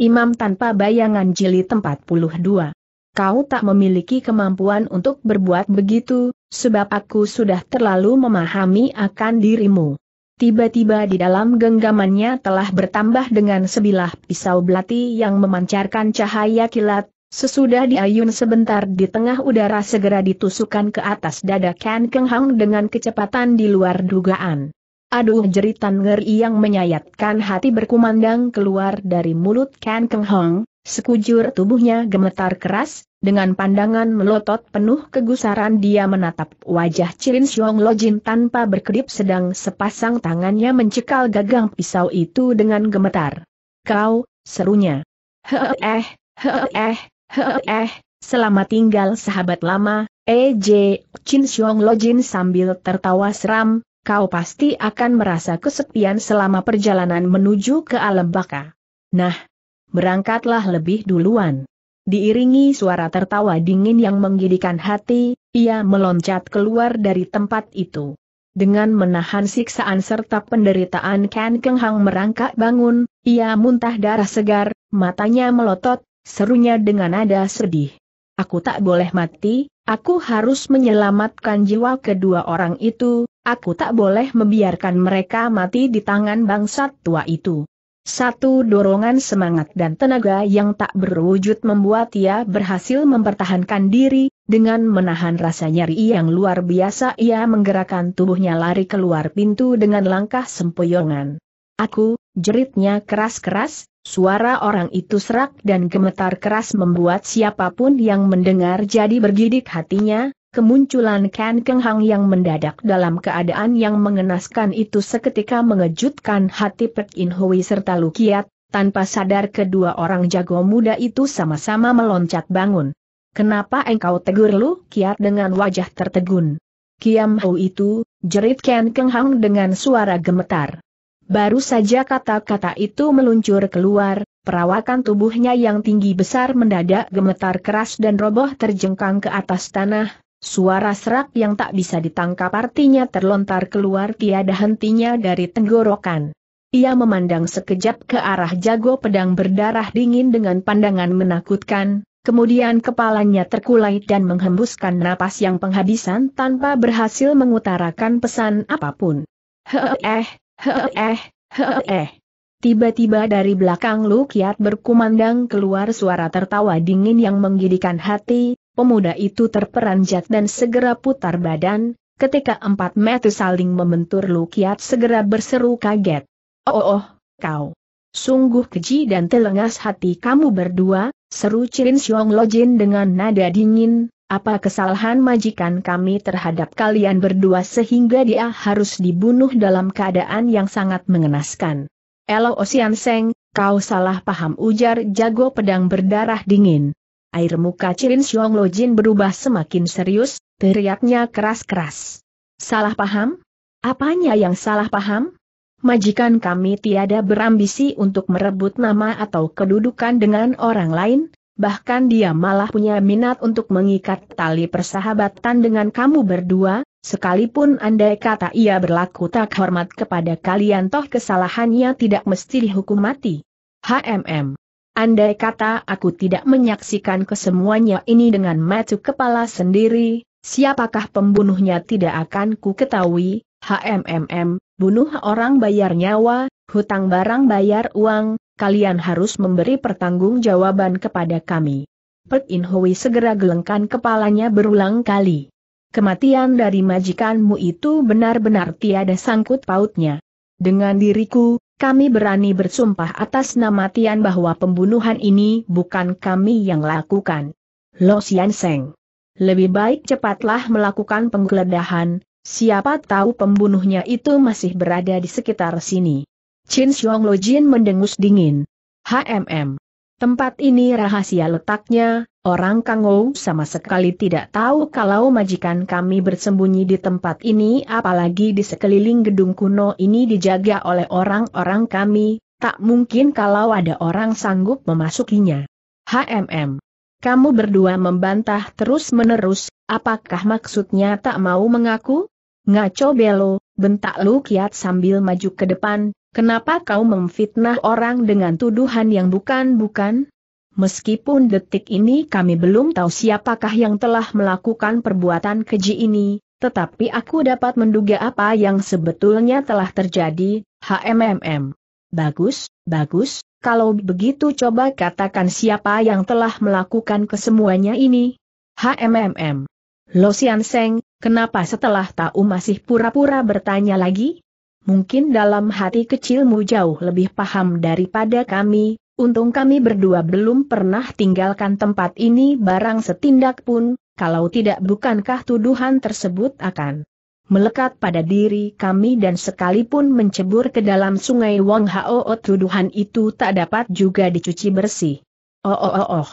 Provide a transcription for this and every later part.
Imam tanpa bayangan jilid 42. Kau tak memiliki kemampuan untuk berbuat begitu, sebab aku sudah terlalu memahami akan dirimu. Tiba-tiba di dalam genggamannya telah bertambah dengan sebilah pisau belati yang memancarkan cahaya kilat, sesudah diayun sebentar di tengah udara segera ditusukkan ke atas dada Ken Keng Hang dengan kecepatan di luar dugaan. Aduh jeritan ngeri yang menyayatkan hati berkumandang keluar dari mulut Ken Keng Hong, sekujur tubuhnya gemetar keras, dengan pandangan melotot penuh kegusaran dia menatap wajah Xiong Lo Lojin tanpa berkedip sedang sepasang tangannya mencekal gagang pisau itu dengan gemetar. Kau, serunya. Heeh, eh, heeh, eh, eh tinggal sahabat lama, EJ, Chin Lo Lojin sambil tertawa seram, kau pasti akan merasa kesepian selama perjalanan menuju ke alam baka. Nah, berangkatlah lebih duluan. Diiringi suara tertawa dingin yang menggidikan hati, ia meloncat keluar dari tempat itu. Dengan menahan siksaan serta penderitaan Ken Keng Hang merangkak bangun, ia muntah darah segar, matanya melotot, serunya dengan nada sedih. Aku tak boleh mati, aku harus menyelamatkan jiwa kedua orang itu, aku tak boleh membiarkan mereka mati di tangan bangsat tua itu. Satu dorongan semangat dan tenaga yang tak berwujud membuat ia berhasil mempertahankan diri, dengan menahan rasa nyeri yang luar biasa ia menggerakkan tubuhnya lari keluar pintu dengan langkah sempoyongan. Aku, jeritnya keras-keras, suara orang itu serak dan gemetar keras membuat siapapun yang mendengar jadi bergidik hatinya, Kemunculan Ken Keng Hang yang mendadak dalam keadaan yang mengenaskan itu seketika mengejutkan hati Pek In Hui serta Lukiat, tanpa sadar kedua orang jago muda itu sama-sama meloncat bangun. Kenapa engkau tegur Lu? Kiat dengan wajah tertegun? Kiam Hou itu, jerit Ken Keng Hang dengan suara gemetar. Baru saja kata-kata itu meluncur keluar, perawakan tubuhnya yang tinggi besar mendadak gemetar keras dan roboh terjengkang ke atas tanah, Suara serak yang tak bisa ditangkap artinya terlontar keluar tiada hentinya dari tenggorokan. Ia memandang sekejap ke arah jago pedang berdarah dingin dengan pandangan menakutkan, kemudian kepalanya terkulai dan menghembuskan napas yang penghabisan tanpa berhasil mengutarakan pesan apapun. Heeh, heeh, heeh. Tiba-tiba dari belakang Lukiat berkumandang keluar suara tertawa dingin yang menggidikan hati, Pemuda itu terperanjat dan segera putar badan, ketika empat metu saling membentur Lukiat segera berseru kaget. Oh, oh, oh kau. Sungguh keji dan telengas hati kamu berdua, seru Cirin Xiong Lojin dengan nada dingin, apa kesalahan majikan kami terhadap kalian berdua sehingga dia harus dibunuh dalam keadaan yang sangat mengenaskan. Elo Osian Seng, kau salah paham ujar jago pedang berdarah dingin. Air muka Chin Xiong Lo Jin berubah semakin serius, teriaknya keras-keras. Salah paham? Apanya yang salah paham? Majikan kami tiada berambisi untuk merebut nama atau kedudukan dengan orang lain, bahkan dia malah punya minat untuk mengikat tali persahabatan dengan kamu berdua, sekalipun andai kata ia berlaku tak hormat kepada kalian toh kesalahannya tidak mesti dihukum mati. HMM Andai kata aku tidak menyaksikan kesemuanya ini dengan matu kepala sendiri, siapakah pembunuhnya tidak akan ku ketahui, HMMM, bunuh orang bayar nyawa, hutang barang bayar uang, kalian harus memberi pertanggungjawaban kepada kami. Pek In Hui segera gelengkan kepalanya berulang kali. Kematian dari majikanmu itu benar-benar tiada sangkut pautnya. Dengan diriku, kami berani bersumpah atas nama Tian bahwa pembunuhan ini bukan kami yang lakukan. Lo Sian Seng. Lebih baik cepatlah melakukan penggeledahan, siapa tahu pembunuhnya itu masih berada di sekitar sini. Chin Xiong Lo Jin mendengus dingin. HMM. Tempat ini rahasia letaknya, Orang Kangou sama sekali tidak tahu kalau majikan kami bersembunyi di tempat ini apalagi di sekeliling gedung kuno ini dijaga oleh orang-orang kami, tak mungkin kalau ada orang sanggup memasukinya. HMM. Kamu berdua membantah terus-menerus, apakah maksudnya tak mau mengaku? Ngaco belo, bentak Lu Kiat sambil maju ke depan, kenapa kau memfitnah orang dengan tuduhan yang bukan-bukan? meskipun detik ini kami belum tahu siapakah yang telah melakukan perbuatan keji ini, tetapi aku dapat menduga apa yang sebetulnya telah terjadi, HMMM. Bagus, bagus, kalau begitu coba katakan siapa yang telah melakukan kesemuanya ini. HMMM. Lo Sian Seng, kenapa setelah tahu masih pura-pura bertanya lagi? Mungkin dalam hati kecilmu jauh lebih paham daripada kami, Untung kami berdua belum pernah tinggalkan tempat ini barang setindak pun, kalau tidak bukankah tuduhan tersebut akan melekat pada diri kami dan sekalipun mencebur ke dalam sungai Wang Hao tuduhan itu tak dapat juga dicuci bersih. Oh oh oh oh.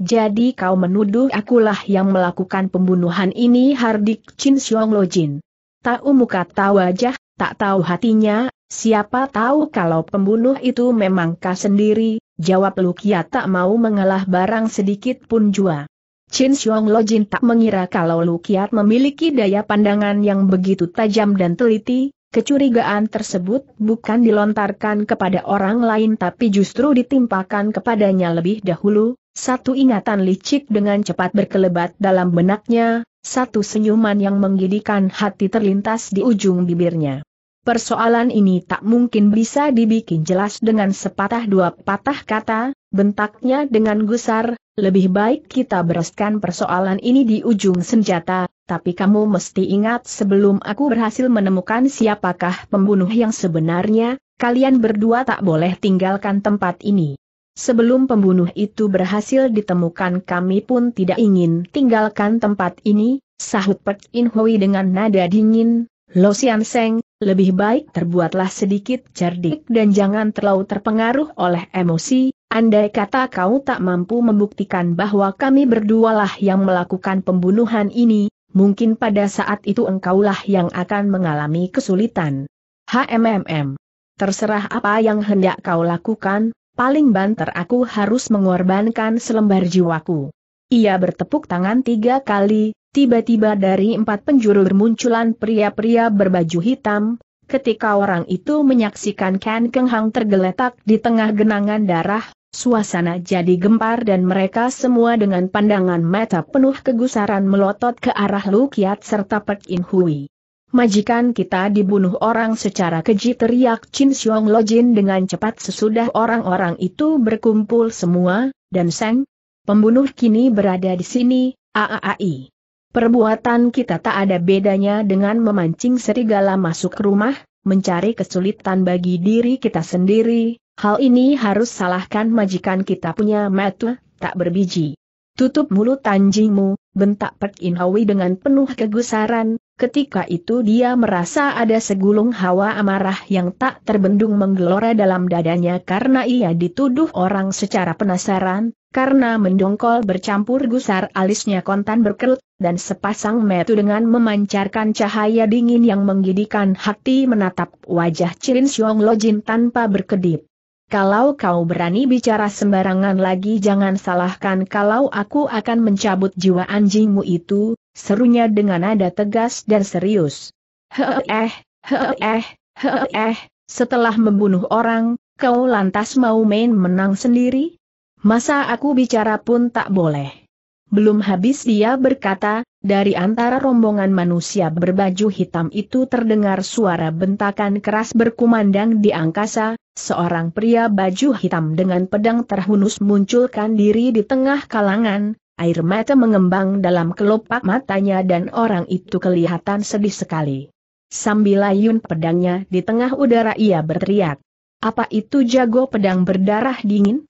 Jadi kau menuduh akulah yang melakukan pembunuhan ini Hardik Chin Xiong Lo Jin. Tahu muka tahu wajah, tak tahu hatinya, siapa tahu kalau pembunuh itu memang kau sendiri, jawab Lukia tak mau mengalah barang sedikit pun jua. Chen Xiong Lojin tak mengira kalau Lukia memiliki daya pandangan yang begitu tajam dan teliti, kecurigaan tersebut bukan dilontarkan kepada orang lain tapi justru ditimpakan kepadanya lebih dahulu, satu ingatan licik dengan cepat berkelebat dalam benaknya, satu senyuman yang menggidikan hati terlintas di ujung bibirnya. Persoalan ini tak mungkin bisa dibikin jelas dengan sepatah dua patah kata, bentaknya dengan gusar, lebih baik kita bereskan persoalan ini di ujung senjata, tapi kamu mesti ingat sebelum aku berhasil menemukan siapakah pembunuh yang sebenarnya, kalian berdua tak boleh tinggalkan tempat ini. Sebelum pembunuh itu berhasil ditemukan kami pun tidak ingin tinggalkan tempat ini, sahut Pek In Hui dengan nada dingin, Lo Sian Seng, lebih baik terbuatlah sedikit cerdik dan jangan terlalu terpengaruh oleh emosi, andai kata kau tak mampu membuktikan bahwa kami berdualah yang melakukan pembunuhan ini, mungkin pada saat itu engkaulah yang akan mengalami kesulitan. HMMM. Terserah apa yang hendak kau lakukan, paling banter aku harus mengorbankan selembar jiwaku. Ia bertepuk tangan tiga kali, tiba-tiba dari empat penjuru bermunculan pria-pria berbaju hitam, ketika orang itu menyaksikan Ken Keng Hang tergeletak di tengah genangan darah, suasana jadi gempar dan mereka semua dengan pandangan mata penuh kegusaran melotot ke arah Lukiat serta Pek In Hui. Majikan kita dibunuh orang secara keji teriak Chin Xiong Lojin dengan cepat sesudah orang-orang itu berkumpul semua, dan Seng, Pembunuh kini berada di sini, AAAI. Perbuatan kita tak ada bedanya dengan memancing serigala masuk rumah, mencari kesulitan bagi diri kita sendiri, hal ini harus salahkan majikan kita punya metu, tak berbiji. Tutup mulut anjingmu, bentak Pek In Hawi dengan penuh kegusaran, ketika itu dia merasa ada segulung hawa amarah yang tak terbendung menggelora dalam dadanya karena ia dituduh orang secara penasaran, karena mendongkol bercampur gusar alisnya kontan berkerut, dan sepasang metu dengan memancarkan cahaya dingin yang menggidikan hati menatap wajah Cirin Xiong Lojin tanpa berkedip. Kalau kau berani bicara sembarangan lagi jangan salahkan kalau aku akan mencabut jiwa anjingmu itu, serunya dengan nada tegas dan serius. Heeh, heeh, heeh, setelah membunuh orang, kau lantas mau main menang sendiri? Masa aku bicara pun tak boleh. Belum habis dia berkata, dari antara rombongan manusia berbaju hitam itu terdengar suara bentakan keras berkumandang di angkasa, seorang pria baju hitam dengan pedang terhunus munculkan diri di tengah kalangan, air mata mengembang dalam kelopak matanya dan orang itu kelihatan sedih sekali. Sambil layun pedangnya di tengah udara ia berteriak. Apa itu jago pedang berdarah dingin?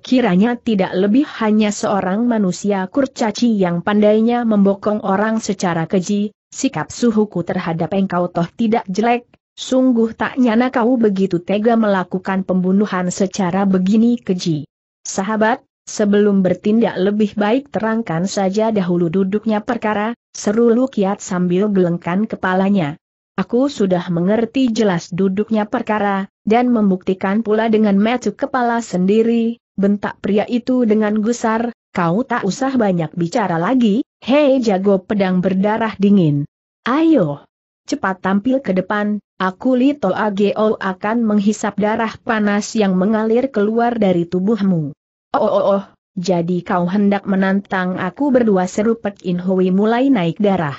kiranya tidak lebih hanya seorang manusia kurcaci yang pandainya membokong orang secara keji, sikap suhuku terhadap engkau toh tidak jelek, sungguh tak nyana kau begitu tega melakukan pembunuhan secara begini keji. Sahabat, sebelum bertindak lebih baik terangkan saja dahulu duduknya perkara, seru Lukiat sambil gelengkan kepalanya. Aku sudah mengerti jelas duduknya perkara, dan membuktikan pula dengan metu kepala sendiri, bentak pria itu dengan gusar, kau tak usah banyak bicara lagi, hei jago pedang berdarah dingin. Ayo! Cepat tampil ke depan, aku Lito Ageo akan menghisap darah panas yang mengalir keluar dari tubuhmu. Oh, oh oh oh, jadi kau hendak menantang aku berdua seru Pek In Hui mulai naik darah.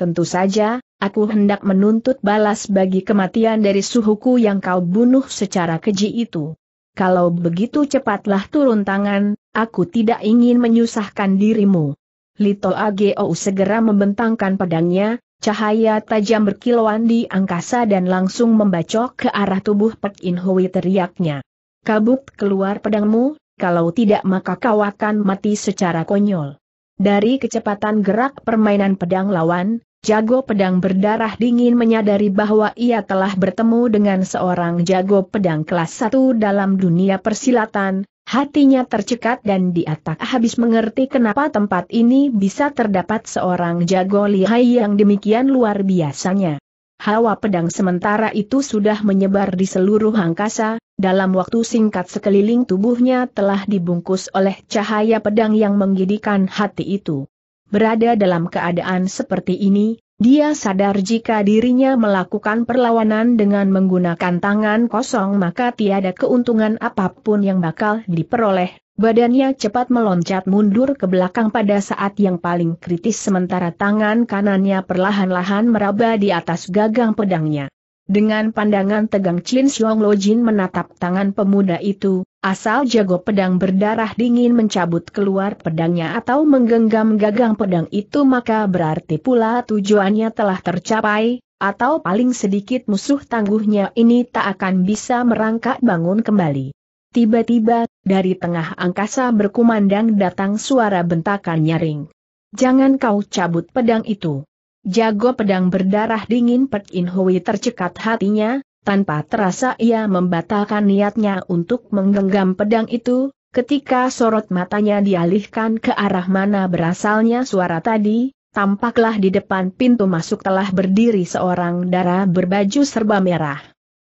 Tentu saja, aku hendak menuntut balas bagi kematian dari suhuku yang kau bunuh secara keji itu kalau begitu cepatlah turun tangan, aku tidak ingin menyusahkan dirimu. Lito Ageo segera membentangkan pedangnya, cahaya tajam berkilauan di angkasa dan langsung membacok ke arah tubuh Pek In Hui teriaknya. Kabut keluar pedangmu, kalau tidak maka kau akan mati secara konyol. Dari kecepatan gerak permainan pedang lawan, jago pedang berdarah dingin menyadari bahwa ia telah bertemu dengan seorang jago pedang kelas 1 dalam dunia persilatan, hatinya tercekat dan dia tak habis mengerti kenapa tempat ini bisa terdapat seorang jago lihai yang demikian luar biasanya. Hawa pedang sementara itu sudah menyebar di seluruh angkasa, dalam waktu singkat sekeliling tubuhnya telah dibungkus oleh cahaya pedang yang menggidikan hati itu. Berada dalam keadaan seperti ini, dia sadar jika dirinya melakukan perlawanan dengan menggunakan tangan kosong maka tiada keuntungan apapun yang bakal diperoleh. Badannya cepat meloncat mundur ke belakang pada saat yang paling kritis sementara tangan kanannya perlahan-lahan meraba di atas gagang pedangnya. Dengan pandangan tegang Chin Xiong Lo Jin menatap tangan pemuda itu, asal jago pedang berdarah dingin mencabut keluar pedangnya atau menggenggam gagang pedang itu maka berarti pula tujuannya telah tercapai, atau paling sedikit musuh tangguhnya ini tak akan bisa merangkak bangun kembali. Tiba-tiba, dari tengah angkasa berkumandang datang suara bentakan nyaring. Jangan kau cabut pedang itu. Jago pedang berdarah dingin Pek In Hui tercekat hatinya, tanpa terasa ia membatalkan niatnya untuk menggenggam pedang itu, ketika sorot matanya dialihkan ke arah mana berasalnya suara tadi, tampaklah di depan pintu masuk telah berdiri seorang darah berbaju serba merah.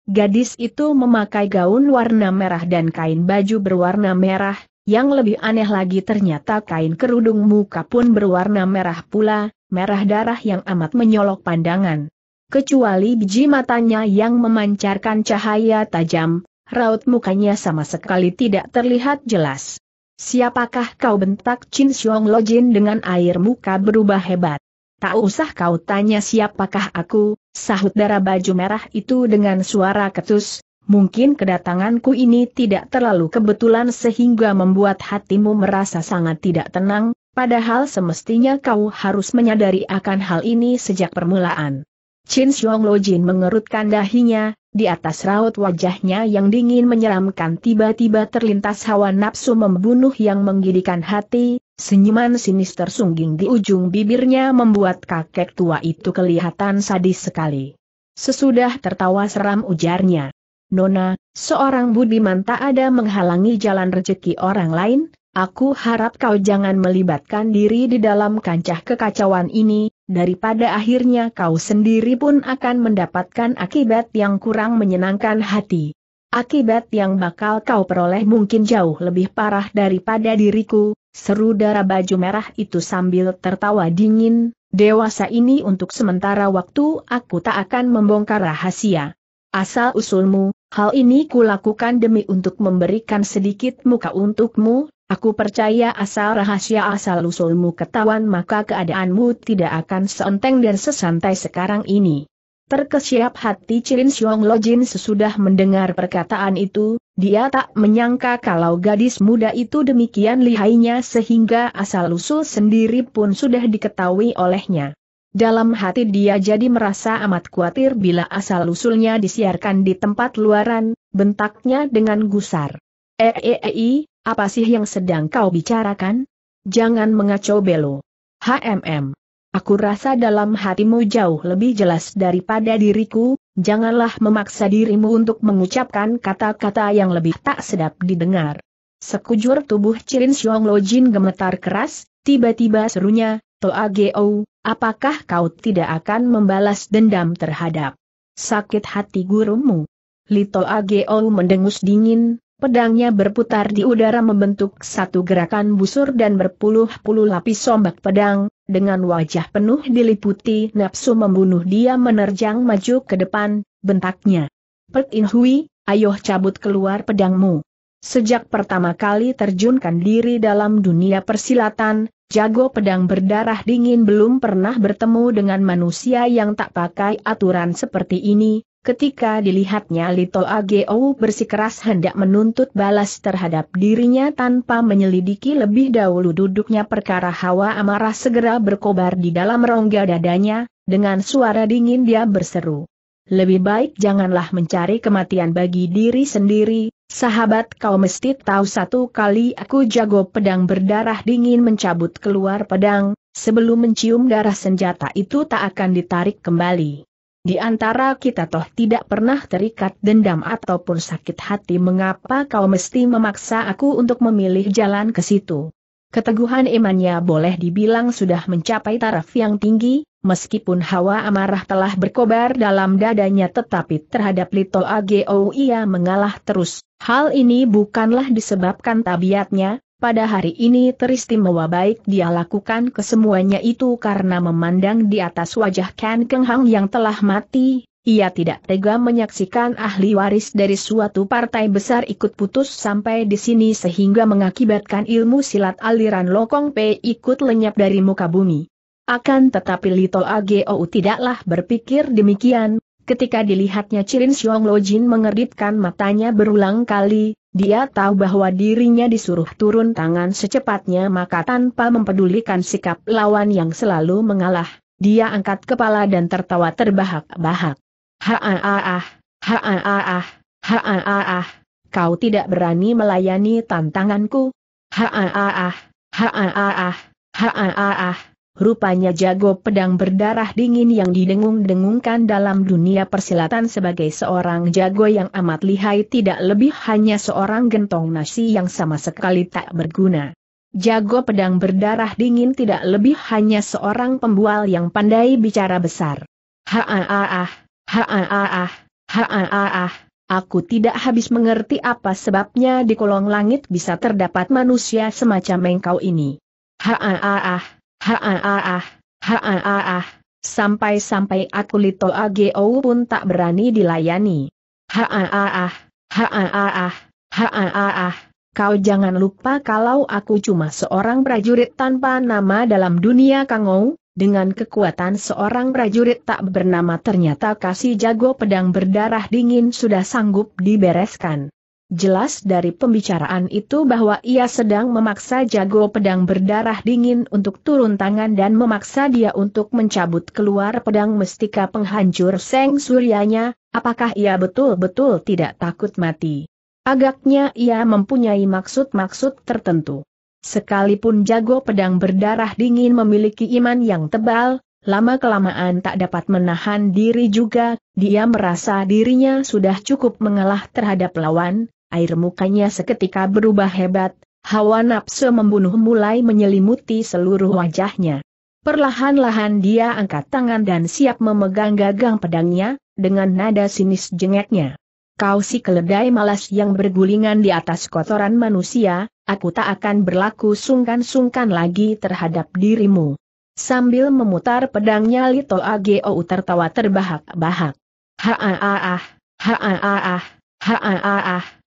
Gadis itu memakai gaun warna merah dan kain baju berwarna merah, yang lebih aneh lagi ternyata kain kerudung muka pun berwarna merah pula, merah darah yang amat menyolok pandangan. Kecuali biji matanya yang memancarkan cahaya tajam, raut mukanya sama sekali tidak terlihat jelas. Siapakah kau bentak Chin Xiong Jin dengan air muka berubah hebat? Tak usah kau tanya siapakah aku, sahut darah baju merah itu dengan suara ketus, mungkin kedatanganku ini tidak terlalu kebetulan sehingga membuat hatimu merasa sangat tidak tenang, Padahal semestinya kau harus menyadari akan hal ini sejak permulaan. Chin Xiong Lo Jin mengerutkan dahinya, di atas raut wajahnya yang dingin menyeramkan tiba-tiba terlintas hawa nafsu membunuh yang menggidikan hati, senyuman sinis tersungging di ujung bibirnya membuat kakek tua itu kelihatan sadis sekali. Sesudah tertawa seram ujarnya. Nona, seorang budiman tak ada menghalangi jalan rezeki orang lain, Aku harap kau jangan melibatkan diri di dalam kancah kekacauan ini, daripada akhirnya kau sendiri pun akan mendapatkan akibat yang kurang menyenangkan hati. Akibat yang bakal kau peroleh mungkin jauh lebih parah daripada diriku, seru darah baju merah itu sambil tertawa dingin, dewasa ini untuk sementara waktu aku tak akan membongkar rahasia. Asal usulmu, hal ini kulakukan demi untuk memberikan sedikit muka untukmu, Aku percaya asal rahasia asal-usulmu ketahuan maka keadaanmu tidak akan seenteng dan sesantai sekarang ini. Terkesiap hati Cilin Xiong Lojin sesudah mendengar perkataan itu, dia tak menyangka kalau gadis muda itu demikian lihainya sehingga asal-usul sendiri pun sudah diketahui olehnya. Dalam hati dia jadi merasa amat khawatir bila asal-usulnya disiarkan di tempat luaran, bentaknya dengan gusar. Eee, eh, eh, eh, apa sih yang sedang kau bicarakan? Jangan mengacau Belo. HMM. Aku rasa dalam hatimu jauh lebih jelas daripada diriku, janganlah memaksa dirimu untuk mengucapkan kata-kata yang lebih tak sedap didengar. Sekujur tubuh Cirin Xiong Jin gemetar keras, tiba-tiba serunya, Toa Geo, apakah kau tidak akan membalas dendam terhadap sakit hati gurumu? Li Lito Geo mendengus dingin, Pedangnya berputar di udara membentuk satu gerakan busur dan berpuluh-puluh lapis ombak pedang, dengan wajah penuh diliputi nafsu membunuh dia menerjang maju ke depan, bentaknya. Pek In Hui, ayo cabut keluar pedangmu. Sejak pertama kali terjunkan diri dalam dunia persilatan, jago pedang berdarah dingin belum pernah bertemu dengan manusia yang tak pakai aturan seperti ini, Ketika dilihatnya Lito Ageo bersikeras hendak menuntut balas terhadap dirinya tanpa menyelidiki lebih dahulu duduknya perkara hawa amarah segera berkobar di dalam rongga dadanya, dengan suara dingin dia berseru. Lebih baik janganlah mencari kematian bagi diri sendiri, sahabat kau mesti tahu satu kali aku jago pedang berdarah dingin mencabut keluar pedang, sebelum mencium darah senjata itu tak akan ditarik kembali. Di antara kita toh tidak pernah terikat dendam ataupun sakit hati mengapa kau mesti memaksa aku untuk memilih jalan ke situ. Keteguhan imannya boleh dibilang sudah mencapai taraf yang tinggi, meskipun hawa amarah telah berkobar dalam dadanya tetapi terhadap Lito Ageo ia mengalah terus. Hal ini bukanlah disebabkan tabiatnya, pada hari ini teristimewa baik dia lakukan kesemuanya itu karena memandang di atas wajah Ken Keng Hang yang telah mati, ia tidak tega menyaksikan ahli waris dari suatu partai besar ikut putus sampai di sini sehingga mengakibatkan ilmu silat aliran Lokong P ikut lenyap dari muka bumi. Akan tetapi Lito Ageou tidaklah berpikir demikian, ketika dilihatnya Cirin Xiong Lojin mengeritkan matanya berulang kali, dia tahu bahwa dirinya disuruh turun tangan secepatnya maka tanpa mempedulikan sikap lawan yang selalu mengalah, dia angkat kepala dan tertawa terbahak-bahak. Ha-ah-ah, ha-ah-ah, ha-ah-ah, kau tidak berani melayani tantanganku. Ha-ah-ah, ha-ah-ah, ha-ah-ah rupanya jago pedang berdarah dingin yang didengung-dengungkan dalam dunia persilatan sebagai seorang jago yang amat lihai tidak lebih hanya seorang gentong nasi yang sama sekali tak berguna. Jago pedang berdarah dingin tidak lebih hanya seorang pembual yang pandai bicara besar. Haaah, haaah, haaah, aku tidak habis mengerti apa sebabnya di kolong langit bisa terdapat manusia semacam engkau ini. Haaah, ha ah, ah ah, sampai-sampai aku Lito Ageo pun tak berani dilayani. ha ah, ah ah, ah ah, kau jangan lupa kalau aku cuma seorang prajurit tanpa nama dalam dunia kangou, dengan kekuatan seorang prajurit tak bernama ternyata kasih jago pedang berdarah dingin sudah sanggup dibereskan. Jelas dari pembicaraan itu bahwa ia sedang memaksa jago pedang berdarah dingin untuk turun tangan dan memaksa dia untuk mencabut keluar pedang mestika penghancur seng suryanya, apakah ia betul-betul tidak takut mati. Agaknya ia mempunyai maksud-maksud tertentu. Sekalipun jago pedang berdarah dingin memiliki iman yang tebal, lama-kelamaan tak dapat menahan diri juga, dia merasa dirinya sudah cukup mengalah terhadap lawan, air mukanya seketika berubah hebat, hawa nafsu membunuh mulai menyelimuti seluruh wajahnya. Perlahan-lahan dia angkat tangan dan siap memegang gagang pedangnya, dengan nada sinis jengeknya. Kau si keledai malas yang bergulingan di atas kotoran manusia, aku tak akan berlaku sungkan-sungkan lagi terhadap dirimu. Sambil memutar pedangnya Lito Ageou tertawa terbahak-bahak. Ha-ah-ah, ha-ah-ah, ha-ah-ah.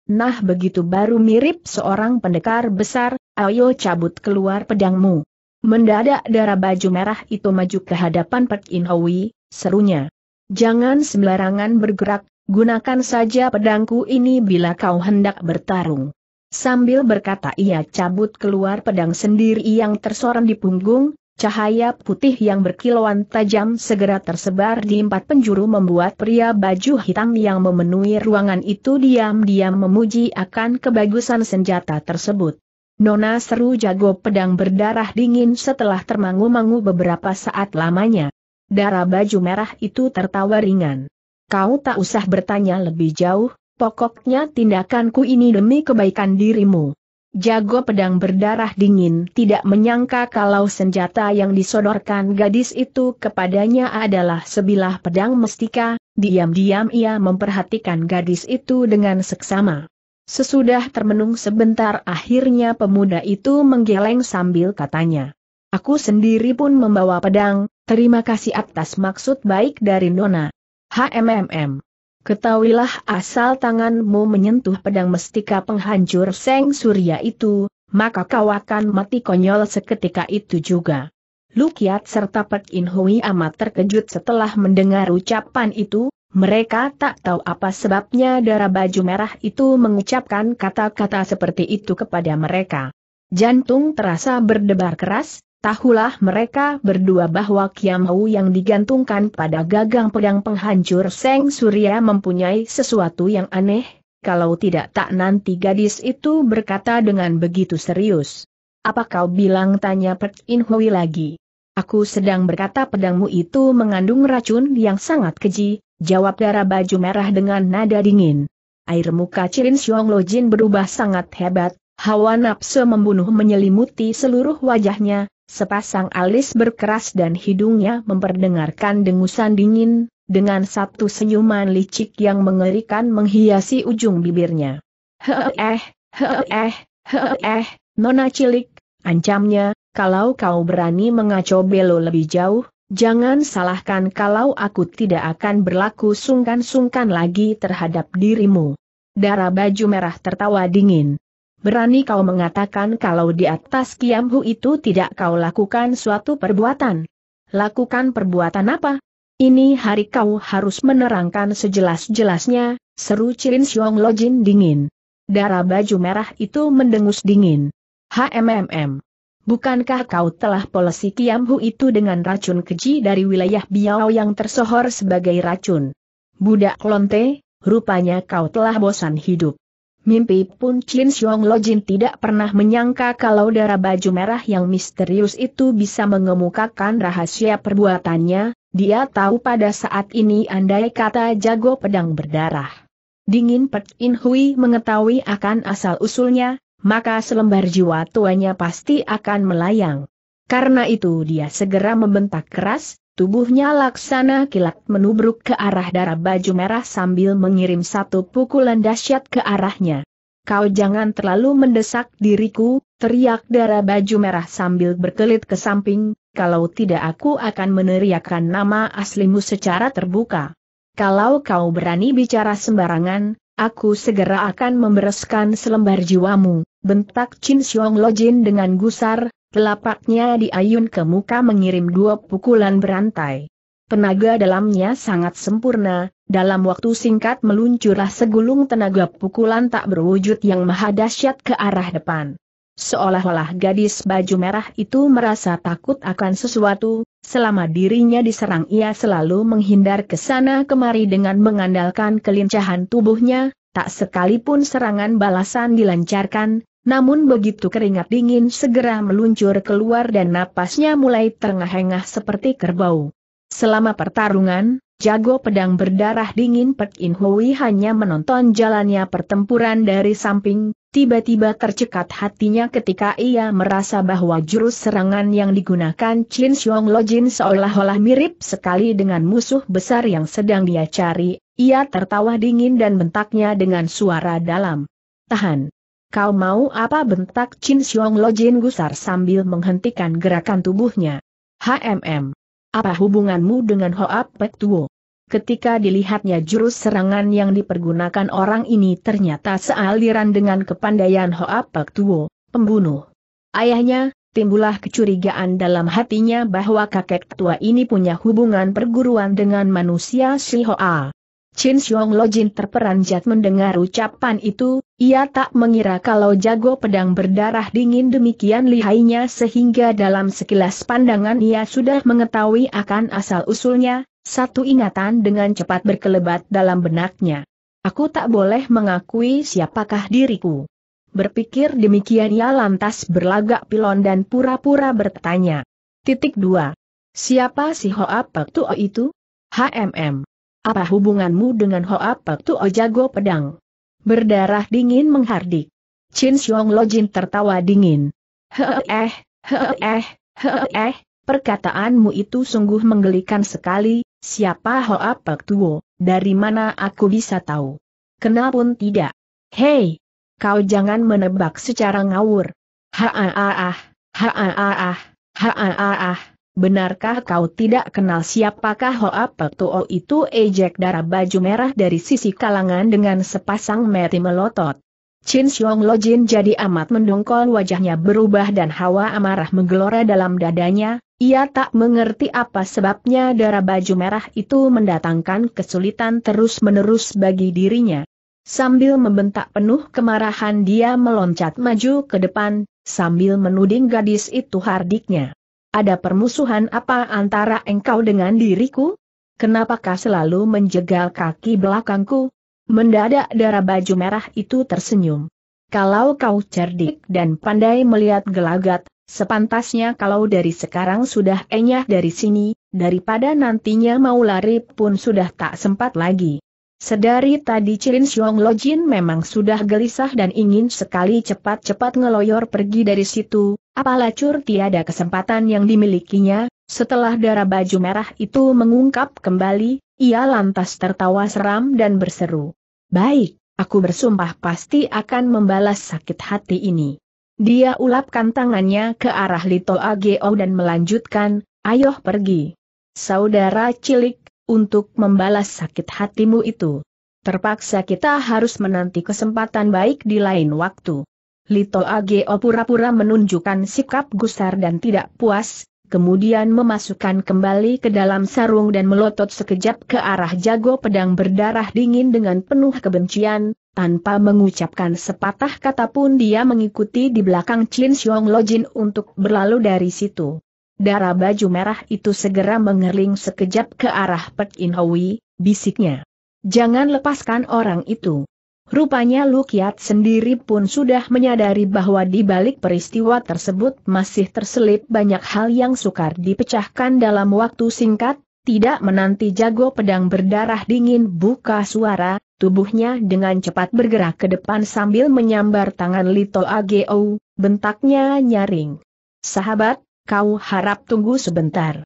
Nah begitu baru mirip seorang pendekar besar, ayo cabut keluar pedangmu. Mendadak darah baju merah itu maju ke hadapan Pek In Hui, serunya. Jangan sembarangan bergerak, gunakan saja pedangku ini bila kau hendak bertarung. Sambil berkata ia cabut keluar pedang sendiri yang tersorong di punggung, Cahaya putih yang berkilauan tajam segera tersebar di empat penjuru membuat pria baju hitam yang memenuhi ruangan itu diam-diam memuji akan kebagusan senjata tersebut. Nona seru jago pedang berdarah dingin setelah termangu-mangu beberapa saat lamanya. Darah baju merah itu tertawa ringan. Kau tak usah bertanya lebih jauh, pokoknya tindakanku ini demi kebaikan dirimu. Jago pedang berdarah dingin tidak menyangka kalau senjata yang disodorkan gadis itu kepadanya adalah sebilah pedang mestika, diam-diam ia memperhatikan gadis itu dengan seksama. Sesudah termenung sebentar akhirnya pemuda itu menggeleng sambil katanya. Aku sendiri pun membawa pedang, terima kasih atas maksud baik dari Nona. HMMM. Ketahuilah asal tanganmu menyentuh pedang mestika penghancur Seng Surya itu, maka kau akan mati konyol seketika itu juga. Lukiat serta Pek In Hui amat terkejut setelah mendengar ucapan itu, mereka tak tahu apa sebabnya darah baju merah itu mengucapkan kata-kata seperti itu kepada mereka. Jantung terasa berdebar keras, Tahulah mereka berdua bahwa Hau yang digantungkan pada gagang pedang penghancur Seng Surya mempunyai sesuatu yang aneh, kalau tidak tak nanti gadis itu berkata dengan begitu serius. Apa kau bilang tanya Pek In Hui lagi? Aku sedang berkata pedangmu itu mengandung racun yang sangat keji, jawab darah baju merah dengan nada dingin. Air muka Cirin Xiong Lo Jin berubah sangat hebat, hawa nafsu membunuh menyelimuti seluruh wajahnya, Sepasang alis berkeras dan hidungnya memperdengarkan dengusan dingin, dengan satu senyuman licik yang mengerikan menghiasi ujung bibirnya. Heeh, heeh, heeh, nona cilik, ancamnya, kalau kau berani mengacau belo lebih jauh, jangan salahkan kalau aku tidak akan berlaku sungkan-sungkan lagi terhadap dirimu. Darah baju merah tertawa dingin berani kau mengatakan kalau di atas Kiam itu tidak kau lakukan suatu perbuatan. Lakukan perbuatan apa? Ini hari kau harus menerangkan sejelas-jelasnya, seru Cilin Siong Lojin dingin. Darah baju merah itu mendengus dingin. HMMM. Bukankah kau telah polisi Kiam itu dengan racun keji dari wilayah Biao yang tersohor sebagai racun? Budak lonte, rupanya kau telah bosan hidup. Mimpi pun Chin Xiong Jin tidak pernah menyangka kalau darah baju merah yang misterius itu bisa mengemukakan rahasia perbuatannya, dia tahu pada saat ini andai kata jago pedang berdarah. Dingin Pet In Hui mengetahui akan asal-usulnya, maka selembar jiwa tuanya pasti akan melayang. Karena itu dia segera membentak keras, Tubuhnya laksana kilat menubruk ke arah darah baju merah sambil mengirim satu pukulan dahsyat ke arahnya. Kau jangan terlalu mendesak diriku, teriak darah baju merah sambil berkelit ke samping, kalau tidak aku akan meneriakkan nama aslimu secara terbuka. Kalau kau berani bicara sembarangan, aku segera akan membereskan selembar jiwamu, bentak Chin Xiong Jin dengan gusar, Telapaknya diayun ke muka mengirim dua pukulan berantai. Tenaga dalamnya sangat sempurna, dalam waktu singkat meluncurlah segulung tenaga pukulan tak berwujud yang mahadasyat ke arah depan. Seolah-olah gadis baju merah itu merasa takut akan sesuatu, selama dirinya diserang ia selalu menghindar ke sana kemari dengan mengandalkan kelincahan tubuhnya, tak sekalipun serangan balasan dilancarkan, namun begitu keringat dingin segera meluncur keluar dan napasnya mulai terengah-engah seperti kerbau. Selama pertarungan, jago pedang berdarah dingin Pek In Hui hanya menonton jalannya pertempuran dari samping, tiba-tiba tercekat hatinya ketika ia merasa bahwa jurus serangan yang digunakan Chin Xiong Lo Jin seolah-olah mirip sekali dengan musuh besar yang sedang dia cari, ia tertawa dingin dan bentaknya dengan suara dalam. Tahan! Kau mau apa bentak Chin Xiong Lo Jin gusar sambil menghentikan gerakan tubuhnya. HMM. Apa hubunganmu dengan Hoa Pek Tuo? Ketika dilihatnya jurus serangan yang dipergunakan orang ini ternyata sealiran dengan kepandaian Hoa Pek Tuo, pembunuh. Ayahnya, timbulah kecurigaan dalam hatinya bahwa kakek tua ini punya hubungan perguruan dengan manusia Shi Hoa. Chin Xiong Lojin terperanjat mendengar ucapan itu, ia tak mengira kalau jago pedang berdarah dingin demikian lihainya sehingga dalam sekilas pandangan ia sudah mengetahui akan asal-usulnya, satu ingatan dengan cepat berkelebat dalam benaknya. Aku tak boleh mengakui siapakah diriku. Berpikir demikian ia lantas berlagak pilon dan pura-pura bertanya. Titik 2. Siapa si Hoa Pek Tuo itu? HMM. Apa hubunganmu dengan Hoa Pek Tuo jago pedang? Berdarah dingin menghardik. Chin Xiong Lojin tertawa dingin. Hee eh, hee eh, eh, perkataanmu itu sungguh menggelikan sekali, siapa Hoa Pek Tuo, dari mana aku bisa tahu? Kenal pun tidak. Hei, kau jangan menebak secara ngawur. Ha ah ah ah, ha ah ah ah, ha ah ah ah benarkah kau tidak kenal siapakah Hoa tuo itu ejek darah baju merah dari sisi kalangan dengan sepasang mati melotot. Chin Xiong Lo Jin jadi amat mendongkol wajahnya berubah dan hawa amarah menggelora dalam dadanya, ia tak mengerti apa sebabnya darah baju merah itu mendatangkan kesulitan terus-menerus bagi dirinya. Sambil membentak penuh kemarahan dia meloncat maju ke depan, sambil menuding gadis itu hardiknya. Ada permusuhan apa antara engkau dengan diriku? Kenapakah selalu menjegal kaki belakangku? Mendadak darah baju merah itu tersenyum. Kalau kau cerdik dan pandai melihat gelagat, Sepantasnya kalau dari sekarang sudah enyah dari sini, daripada nantinya mau lari pun sudah tak sempat lagi. Sedari tadi Chin Xiong Lojin memang sudah gelisah dan ingin sekali cepat-cepat ngeloyor pergi dari situ, cur tiada kesempatan yang dimilikinya, setelah darah baju merah itu mengungkap kembali, ia lantas tertawa seram dan berseru. Baik, aku bersumpah pasti akan membalas sakit hati ini. Dia ulapkan tangannya ke arah Lito Ageo dan melanjutkan, ayo pergi. Saudara cilik, untuk membalas sakit hatimu itu. Terpaksa kita harus menanti kesempatan baik di lain waktu. Lito Ageo pura-pura menunjukkan sikap gusar dan tidak puas, kemudian memasukkan kembali ke dalam sarung dan melotot sekejap ke arah jago pedang berdarah dingin dengan penuh kebencian, tanpa mengucapkan sepatah kata pun dia mengikuti di belakang Chin Xiong Lojin untuk berlalu dari situ. Darah baju merah itu segera mengerling sekejap ke arah Pek In Hui, bisiknya. Jangan lepaskan orang itu. Rupanya Lukiat sendiri pun sudah menyadari bahwa di balik peristiwa tersebut masih terselip banyak hal yang sukar dipecahkan dalam waktu singkat, tidak menanti jago pedang berdarah dingin buka suara, tubuhnya dengan cepat bergerak ke depan sambil menyambar tangan Lito Ageo, bentaknya nyaring. Sahabat, kau harap tunggu sebentar.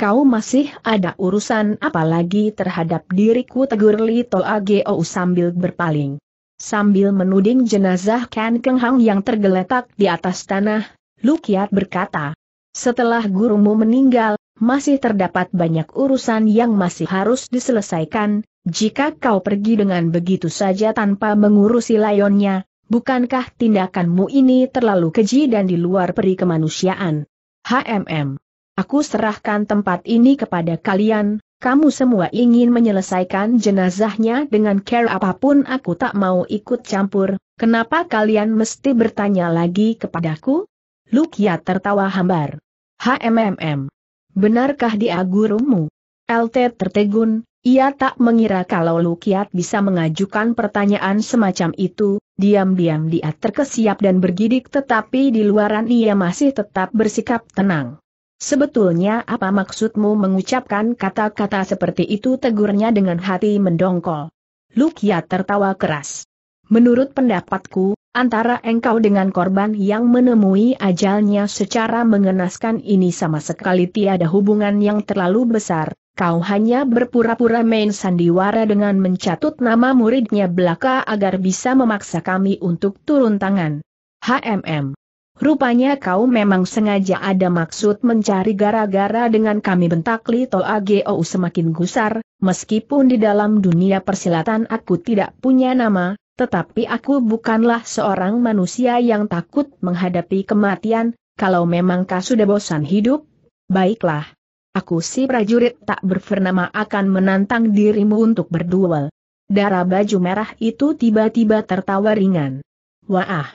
Kau masih ada urusan apalagi terhadap diriku tegur Li Toa Geo sambil berpaling. Sambil menuding jenazah Ken Keng Hang yang tergeletak di atas tanah, Lukiat berkata, setelah gurumu meninggal, masih terdapat banyak urusan yang masih harus diselesaikan, jika kau pergi dengan begitu saja tanpa mengurusi layonnya, bukankah tindakanmu ini terlalu keji dan di luar peri kemanusiaan? HMM. Aku serahkan tempat ini kepada kalian, kamu semua ingin menyelesaikan jenazahnya dengan care apapun aku tak mau ikut campur, kenapa kalian mesti bertanya lagi kepadaku? Lukia ya, tertawa hambar. HMM. Benarkah dia gurumu? LT tertegun, ia tak mengira kalau Lukiat bisa mengajukan pertanyaan semacam itu, diam-diam dia terkesiap dan bergidik tetapi di luaran ia masih tetap bersikap tenang. Sebetulnya apa maksudmu mengucapkan kata-kata seperti itu tegurnya dengan hati mendongkol. Lukiat tertawa keras. Menurut pendapatku, antara engkau dengan korban yang menemui ajalnya secara mengenaskan ini sama sekali tiada hubungan yang terlalu besar, Kau hanya berpura-pura main sandiwara dengan mencatut nama muridnya belaka agar bisa memaksa kami untuk turun tangan. HMM. Rupanya kau memang sengaja ada maksud mencari gara-gara dengan kami bentak Lito AGOU semakin gusar, meskipun di dalam dunia persilatan aku tidak punya nama, tetapi aku bukanlah seorang manusia yang takut menghadapi kematian, kalau memang kau sudah bosan hidup, baiklah aku si prajurit tak berfernama akan menantang dirimu untuk berduel. Darah baju merah itu tiba-tiba tertawa ringan. Wah,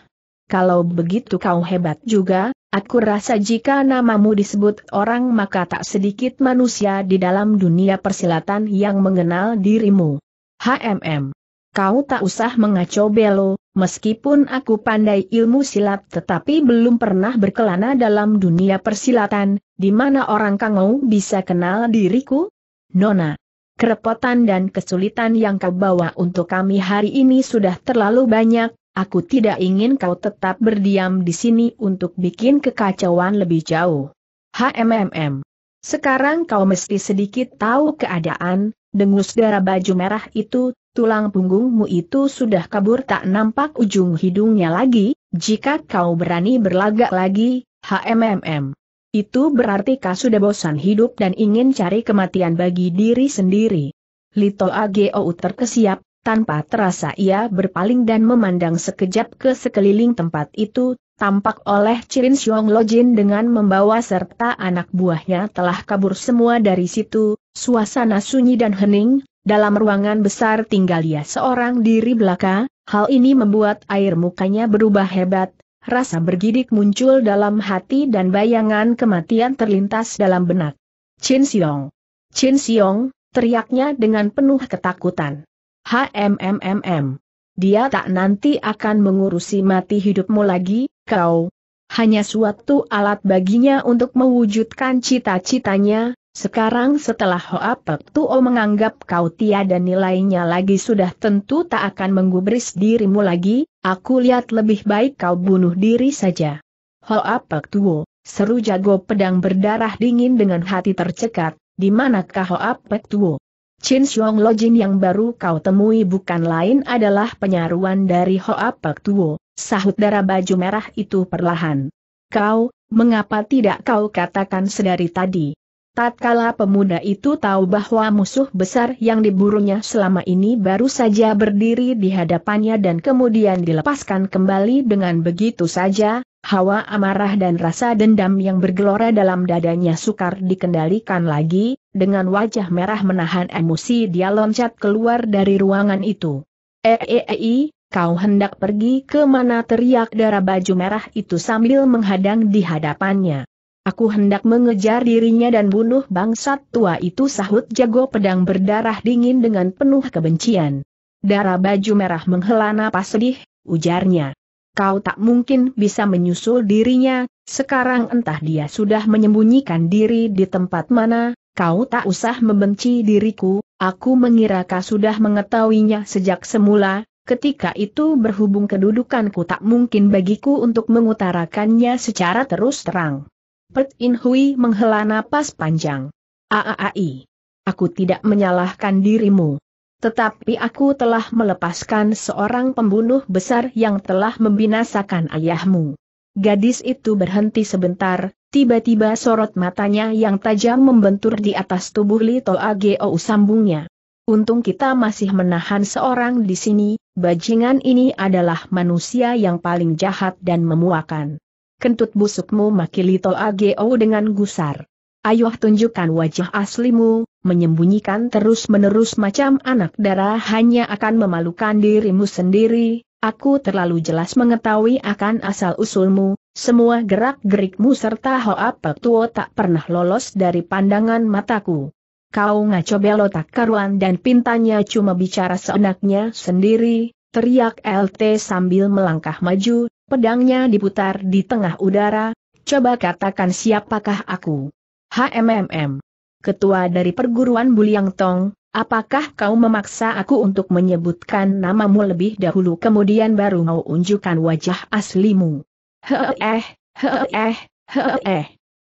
kalau begitu kau hebat juga, aku rasa jika namamu disebut orang maka tak sedikit manusia di dalam dunia persilatan yang mengenal dirimu. HMM Kau tak usah mengacau belo, meskipun aku pandai ilmu silat tetapi belum pernah berkelana dalam dunia persilatan, di mana orang kangau bisa kenal diriku? Nona, kerepotan dan kesulitan yang kau bawa untuk kami hari ini sudah terlalu banyak, aku tidak ingin kau tetap berdiam di sini untuk bikin kekacauan lebih jauh. HMMM. Sekarang kau mesti sedikit tahu keadaan, dengus darah baju merah itu, tulang punggungmu itu sudah kabur tak nampak ujung hidungnya lagi, jika kau berani berlagak lagi, HMMM. Itu berarti kau sudah bosan hidup dan ingin cari kematian bagi diri sendiri. Lito Ageo terkesiap, tanpa terasa ia berpaling dan memandang sekejap ke sekeliling tempat itu, tampak oleh Chirin Xiong Lojin dengan membawa serta anak buahnya telah kabur semua dari situ, Suasana sunyi dan hening, dalam ruangan besar tinggal ia seorang diri belaka, hal ini membuat air mukanya berubah hebat, rasa bergidik muncul dalam hati dan bayangan kematian terlintas dalam benak. Chin Siong. Chin Siong, teriaknya dengan penuh ketakutan. HMMMM. Dia tak nanti akan mengurusi mati hidupmu lagi, kau. Hanya suatu alat baginya untuk mewujudkan cita-citanya, sekarang setelah Hoa Tuo menganggap kau tiada nilainya lagi sudah tentu tak akan menggubris dirimu lagi, aku lihat lebih baik kau bunuh diri saja. Hoa Tuo, seru jago pedang berdarah dingin dengan hati tercekat, di manakah Hoa Tuo? Chin Xiong Lojin yang baru kau temui bukan lain adalah penyaruan dari Hoa Tuo, sahut darah baju merah itu perlahan. Kau, mengapa tidak kau katakan sedari tadi? Tatkala pemuda itu tahu bahwa musuh besar yang diburunya selama ini baru saja berdiri di hadapannya dan kemudian dilepaskan kembali dengan begitu saja, hawa amarah dan rasa dendam yang bergelora dalam dadanya sukar dikendalikan lagi, dengan wajah merah menahan emosi dia loncat keluar dari ruangan itu. Eei, eh, eh, eh, kau hendak pergi ke mana teriak darah baju merah itu sambil menghadang di hadapannya. Aku hendak mengejar dirinya dan bunuh bangsat tua itu sahut jago pedang berdarah dingin dengan penuh kebencian. Darah baju merah menghela napas sedih, ujarnya. Kau tak mungkin bisa menyusul dirinya, sekarang entah dia sudah menyembunyikan diri di tempat mana, kau tak usah membenci diriku, aku mengira kau sudah mengetahuinya sejak semula, Ketika itu berhubung kedudukanku tak mungkin bagiku untuk mengutarakannya secara terus terang. Pet In Hui menghela napas panjang. Aai. Aku tidak menyalahkan dirimu. Tetapi aku telah melepaskan seorang pembunuh besar yang telah membinasakan ayahmu. Gadis itu berhenti sebentar, tiba-tiba sorot matanya yang tajam membentur di atas tubuh Lito Ageo sambungnya. Untung kita masih menahan seorang di sini, bajingan ini adalah manusia yang paling jahat dan memuakan kentut busukmu makilito ageo dengan gusar. Ayuh tunjukkan wajah aslimu, menyembunyikan terus-menerus macam anak darah hanya akan memalukan dirimu sendiri, aku terlalu jelas mengetahui akan asal-usulmu, semua gerak-gerikmu serta hoa petuo tak pernah lolos dari pandangan mataku. Kau ngaco belotak karuan dan pintanya cuma bicara seenaknya sendiri, teriak LT sambil melangkah maju, pedangnya diputar di tengah udara, coba katakan siapakah aku? HMMM. Ketua dari perguruan Buliang Tong, apakah kau memaksa aku untuk menyebutkan namamu lebih dahulu kemudian baru mau unjukkan wajah aslimu? Heh eh, heh heh eh.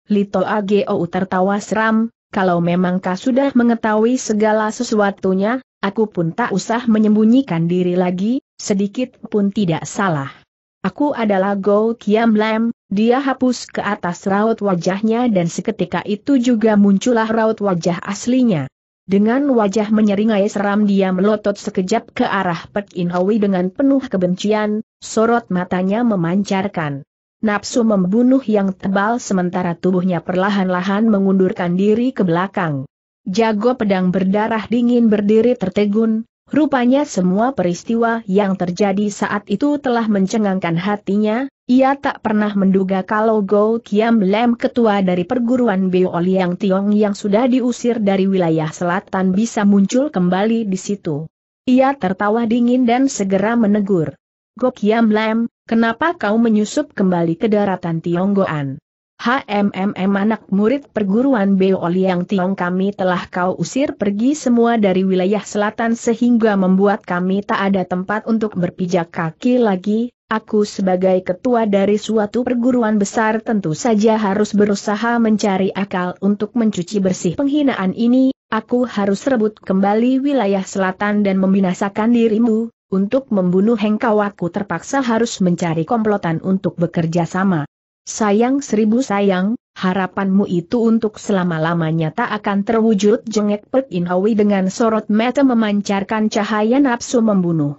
Lito Ageo tertawa seram, kalau memang kau sudah mengetahui segala sesuatunya, aku pun tak usah menyembunyikan diri lagi, sedikit pun tidak salah. Aku adalah Go Kiam Lam, dia hapus ke atas raut wajahnya dan seketika itu juga muncullah raut wajah aslinya. Dengan wajah menyeringai seram dia melotot sekejap ke arah Pek In Hoi dengan penuh kebencian, sorot matanya memancarkan. Nafsu membunuh yang tebal sementara tubuhnya perlahan-lahan mengundurkan diri ke belakang. Jago pedang berdarah dingin berdiri tertegun, Rupanya semua peristiwa yang terjadi saat itu telah mencengangkan hatinya, ia tak pernah menduga kalau Go Kiam Lem ketua dari perguruan Beo Liang Tiong yang sudah diusir dari wilayah selatan bisa muncul kembali di situ. Ia tertawa dingin dan segera menegur. Go Kiam Lem, kenapa kau menyusup kembali ke daratan Tionggoan? HMMM anak murid perguruan Beo Liang Tiong kami telah kau usir pergi semua dari wilayah selatan sehingga membuat kami tak ada tempat untuk berpijak kaki lagi, Aku sebagai ketua dari suatu perguruan besar tentu saja harus berusaha mencari akal untuk mencuci bersih penghinaan ini, aku harus rebut kembali wilayah selatan dan membinasakan dirimu, untuk membunuh hengkau aku terpaksa harus mencari komplotan untuk bekerja sama. Sayang seribu sayang, harapanmu itu untuk selama-lamanya tak akan terwujud jengek Pek Inhawi dengan sorot mata memancarkan cahaya nafsu membunuh.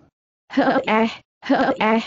Eh, eh,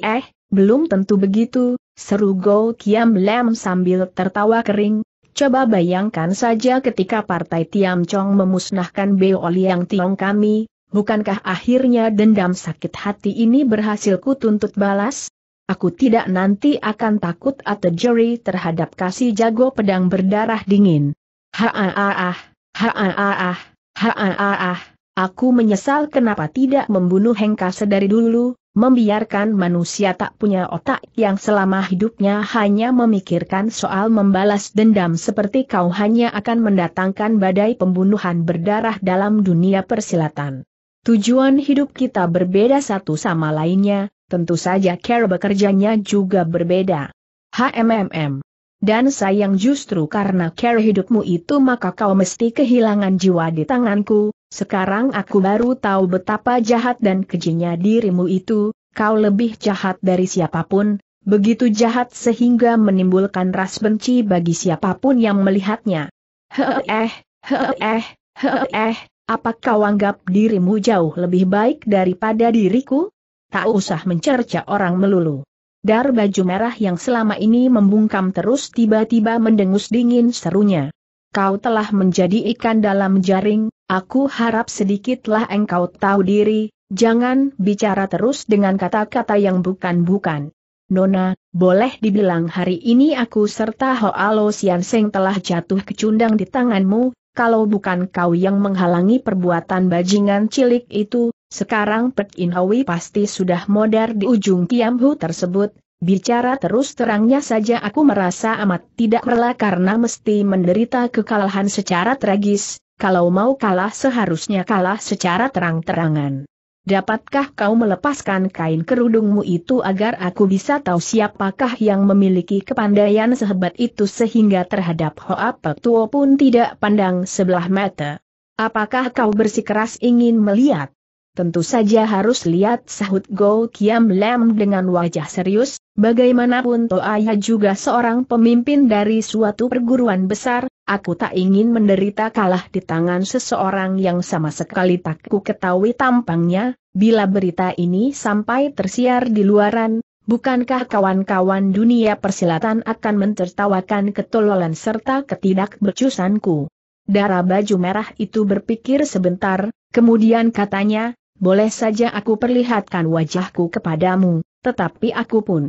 eh, belum tentu begitu, seru Go Kiam Lem sambil tertawa kering. Coba bayangkan saja ketika Partai Tiam Chong memusnahkan Beo Liang Tiong kami, bukankah akhirnya dendam sakit hati ini berhasil kutuntut balas? aku tidak nanti akan takut atau jeri terhadap kasih jago pedang berdarah dingin. Haaah, haaah, haaah, aku menyesal kenapa tidak membunuh Hengkase dari dulu, membiarkan manusia tak punya otak yang selama hidupnya hanya memikirkan soal membalas dendam seperti kau hanya akan mendatangkan badai pembunuhan berdarah dalam dunia persilatan. Tujuan hidup kita berbeda satu sama lainnya, tentu saja cara bekerjanya juga berbeda. HMMM. Dan sayang justru karena cara hidupmu itu maka kau mesti kehilangan jiwa di tanganku, sekarang aku baru tahu betapa jahat dan kejinya dirimu itu, kau lebih jahat dari siapapun, begitu jahat sehingga menimbulkan ras benci bagi siapapun yang melihatnya. Heeh, heeh, heeh, apa kau anggap dirimu jauh lebih baik daripada diriku? tak usah mencerca orang melulu. Dar baju merah yang selama ini membungkam terus tiba-tiba mendengus dingin serunya. Kau telah menjadi ikan dalam jaring, aku harap sedikitlah engkau tahu diri, jangan bicara terus dengan kata-kata yang bukan-bukan. Nona, boleh dibilang hari ini aku serta Hoalo Sian Seng telah jatuh kecundang di tanganmu, kalau bukan kau yang menghalangi perbuatan bajingan cilik itu, sekarang Pek Hui pasti sudah modar di ujung Hu tersebut, bicara terus terangnya saja aku merasa amat tidak rela karena mesti menderita kekalahan secara tragis, kalau mau kalah seharusnya kalah secara terang-terangan. Dapatkah kau melepaskan kain kerudungmu itu agar aku bisa tahu siapakah yang memiliki kepandaian sehebat itu sehingga terhadap Hoa Tuo pun tidak pandang sebelah mata? Apakah kau bersikeras ingin melihat? Tentu saja harus lihat sahut Go Kiam Lam dengan wajah serius, bagaimanapun Toaya juga seorang pemimpin dari suatu perguruan besar, aku tak ingin menderita kalah di tangan seseorang yang sama sekali tak ku ketahui tampangnya, bila berita ini sampai tersiar di luaran, Bukankah kawan-kawan dunia persilatan akan mentertawakan ketololan serta ketidakbercusanku? Darah baju merah itu berpikir sebentar, kemudian katanya, boleh saja aku perlihatkan wajahku kepadamu, tetapi aku pun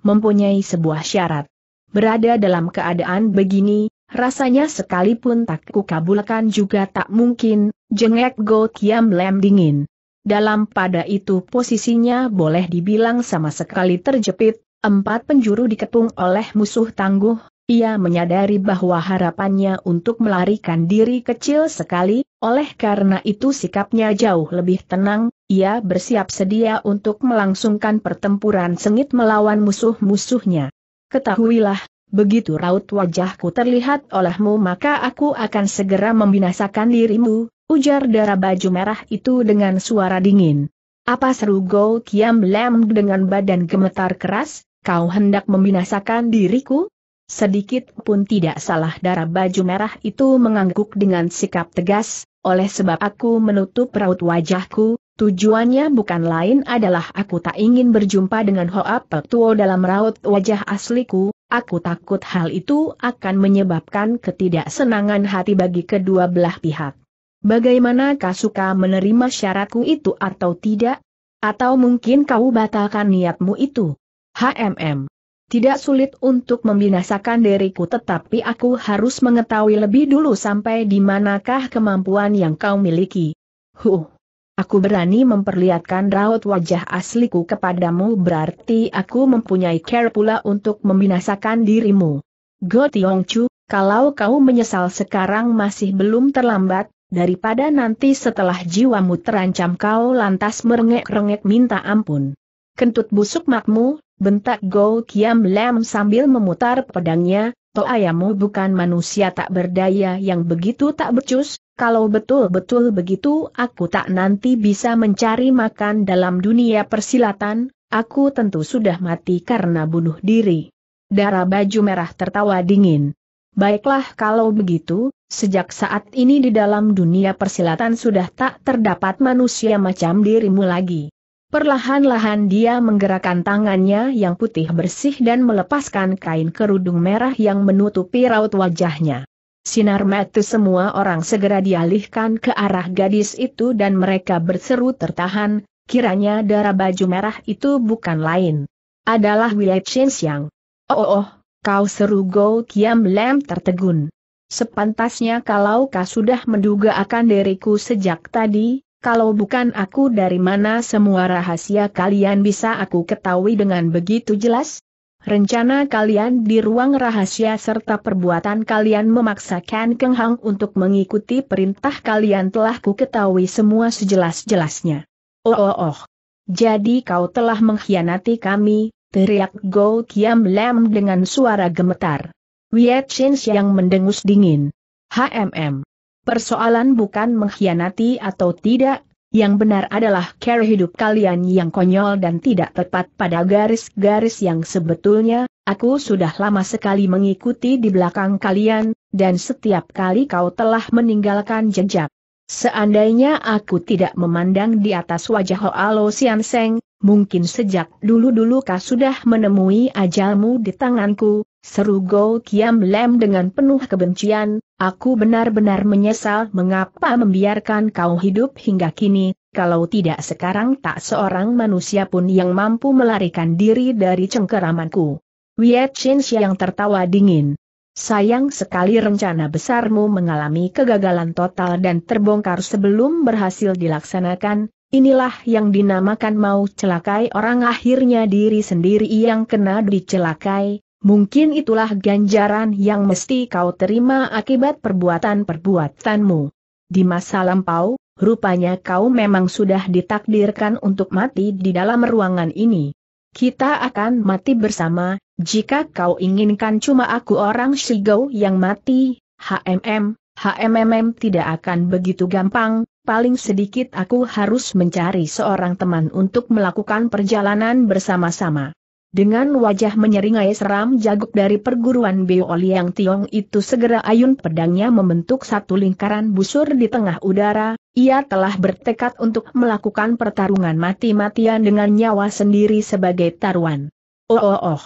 mempunyai sebuah syarat. Berada dalam keadaan begini, rasanya sekalipun tak kukabulkan juga tak mungkin, jengek Go Kiam Lem dingin. Dalam pada itu posisinya boleh dibilang sama sekali terjepit, empat penjuru diketung oleh musuh tangguh, ia menyadari bahwa harapannya untuk melarikan diri kecil sekali, oleh karena itu sikapnya jauh lebih tenang, ia bersiap sedia untuk melangsungkan pertempuran sengit melawan musuh-musuhnya. Ketahuilah, begitu raut wajahku terlihat olehmu maka aku akan segera membinasakan dirimu, ujar darah baju merah itu dengan suara dingin. Apa seru Go Kiam Lam dengan badan gemetar keras, kau hendak membinasakan diriku? Sedikit pun tidak salah darah baju merah itu mengangguk dengan sikap tegas, oleh sebab aku menutup raut wajahku, tujuannya bukan lain adalah aku tak ingin berjumpa dengan Hoa Pek Tuo dalam raut wajah asliku, aku takut hal itu akan menyebabkan ketidaksenangan hati bagi kedua belah pihak. Bagaimana kau suka menerima syaratku itu atau tidak? Atau mungkin kau batalkan niatmu itu? HMM tidak sulit untuk membinasakan diriku tetapi aku harus mengetahui lebih dulu sampai di manakah kemampuan yang kau miliki. Huh. Aku berani memperlihatkan raut wajah asliku kepadamu berarti aku mempunyai care pula untuk membinasakan dirimu. Go Tiong Chu, kalau kau menyesal sekarang masih belum terlambat, daripada nanti setelah jiwamu terancam kau lantas merengek-rengek minta ampun. Kentut busuk makmu, bentak Go Kiam Lam sambil memutar pedangnya, ayamu bukan manusia tak berdaya yang begitu tak becus, kalau betul-betul begitu aku tak nanti bisa mencari makan dalam dunia persilatan, aku tentu sudah mati karena bunuh diri. Darah baju merah tertawa dingin. Baiklah kalau begitu, sejak saat ini di dalam dunia persilatan sudah tak terdapat manusia macam dirimu lagi. Perlahan-lahan dia menggerakkan tangannya yang putih bersih dan melepaskan kain kerudung merah yang menutupi raut wajahnya. Sinar mata semua orang segera dialihkan ke arah gadis itu dan mereka berseru tertahan, kiranya darah baju merah itu bukan lain. Adalah Wei Chen Xiang. Oh, oh, oh, kau seru Go Kiam Lam tertegun. Sepantasnya kalau kau sudah menduga akan diriku sejak tadi, kalau bukan aku dari mana semua rahasia kalian bisa aku ketahui dengan begitu jelas? Rencana kalian di ruang rahasia serta perbuatan kalian memaksakan Keng Hang untuk mengikuti perintah kalian telah ku ketahui semua sejelas-jelasnya. Oh oh oh. Jadi kau telah mengkhianati kami, teriak Go Kiam Lam dengan suara gemetar. Wiat Shin yang mendengus dingin. HMM. Persoalan bukan mengkhianati atau tidak, yang benar adalah cara hidup kalian yang konyol dan tidak tepat pada garis-garis yang sebetulnya, aku sudah lama sekali mengikuti di belakang kalian, dan setiap kali kau telah meninggalkan jejak. Seandainya aku tidak memandang di atas wajah Hoalo Sian Seng, mungkin sejak dulu-dulu kau sudah menemui ajalmu di tanganku, Seru Go Kiam Lem dengan penuh kebencian, aku benar-benar menyesal mengapa membiarkan kau hidup hingga kini, kalau tidak sekarang tak seorang manusia pun yang mampu melarikan diri dari cengkeramanku. Wei Chin yang tertawa dingin. Sayang sekali rencana besarmu mengalami kegagalan total dan terbongkar sebelum berhasil dilaksanakan, inilah yang dinamakan mau celakai orang akhirnya diri sendiri yang kena dicelakai, mungkin itulah ganjaran yang mesti kau terima akibat perbuatan-perbuatanmu. Di masa lampau, rupanya kau memang sudah ditakdirkan untuk mati di dalam ruangan ini. Kita akan mati bersama, jika kau inginkan cuma aku orang Shigo yang mati, HMM, HMMM tidak akan begitu gampang, paling sedikit aku harus mencari seorang teman untuk melakukan perjalanan bersama-sama. Dengan wajah menyeringai seram jaguk dari perguruan Bio Liang Tiong itu segera ayun pedangnya membentuk satu lingkaran busur di tengah udara, ia telah bertekad untuk melakukan pertarungan mati-matian dengan nyawa sendiri sebagai taruhan. Oh oh oh,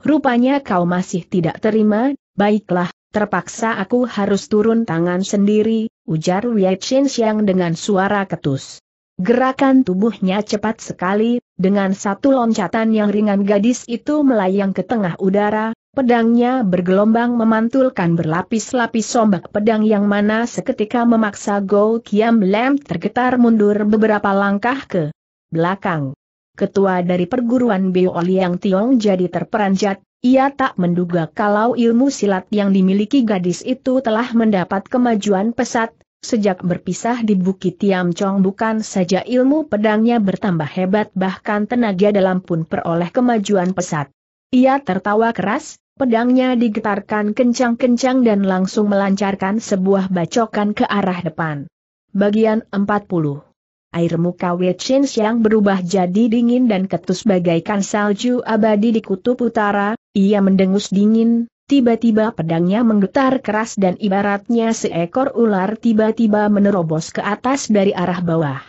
rupanya kau masih tidak terima, baiklah, terpaksa aku harus turun tangan sendiri, ujar Wei Chen Xiang dengan suara ketus. Gerakan tubuhnya cepat sekali, dengan satu loncatan yang ringan gadis itu melayang ke tengah udara, pedangnya bergelombang memantulkan berlapis-lapis sombak pedang yang mana seketika memaksa Go Kiam Lam tergetar mundur beberapa langkah ke belakang. Ketua dari perguruan Beo Liang Tiong jadi terperanjat, ia tak menduga kalau ilmu silat yang dimiliki gadis itu telah mendapat kemajuan pesat, Sejak berpisah di Bukit Tiamcong bukan saja ilmu pedangnya bertambah hebat bahkan tenaga dalam pun peroleh kemajuan pesat. Ia tertawa keras, pedangnya digetarkan kencang-kencang dan langsung melancarkan sebuah bacokan ke arah depan. Bagian 40 Air muka Wei yang berubah jadi dingin dan ketus bagaikan salju abadi di kutub utara, ia mendengus dingin, Tiba-tiba pedangnya menggetar keras dan ibaratnya seekor ular tiba-tiba menerobos ke atas dari arah bawah.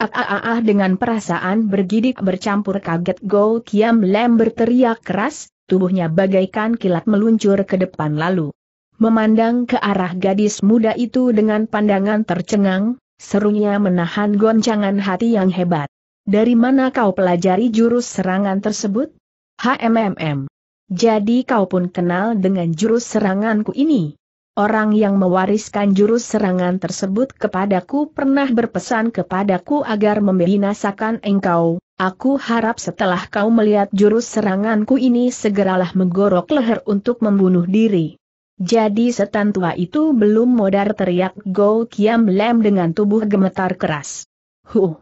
Ah, ah, ah, ah dengan perasaan bergidik bercampur kaget Go Kiam Lem berteriak keras, tubuhnya bagaikan kilat meluncur ke depan lalu. Memandang ke arah gadis muda itu dengan pandangan tercengang, serunya menahan goncangan hati yang hebat. Dari mana kau pelajari jurus serangan tersebut? HMMM jadi kau pun kenal dengan jurus seranganku ini. Orang yang mewariskan jurus serangan tersebut kepadaku pernah berpesan kepadaku agar membinasakan engkau. Aku harap setelah kau melihat jurus seranganku ini segeralah menggorok leher untuk membunuh diri. Jadi setan tua itu belum modar teriak Go Kiam Lem dengan tubuh gemetar keras. Huh!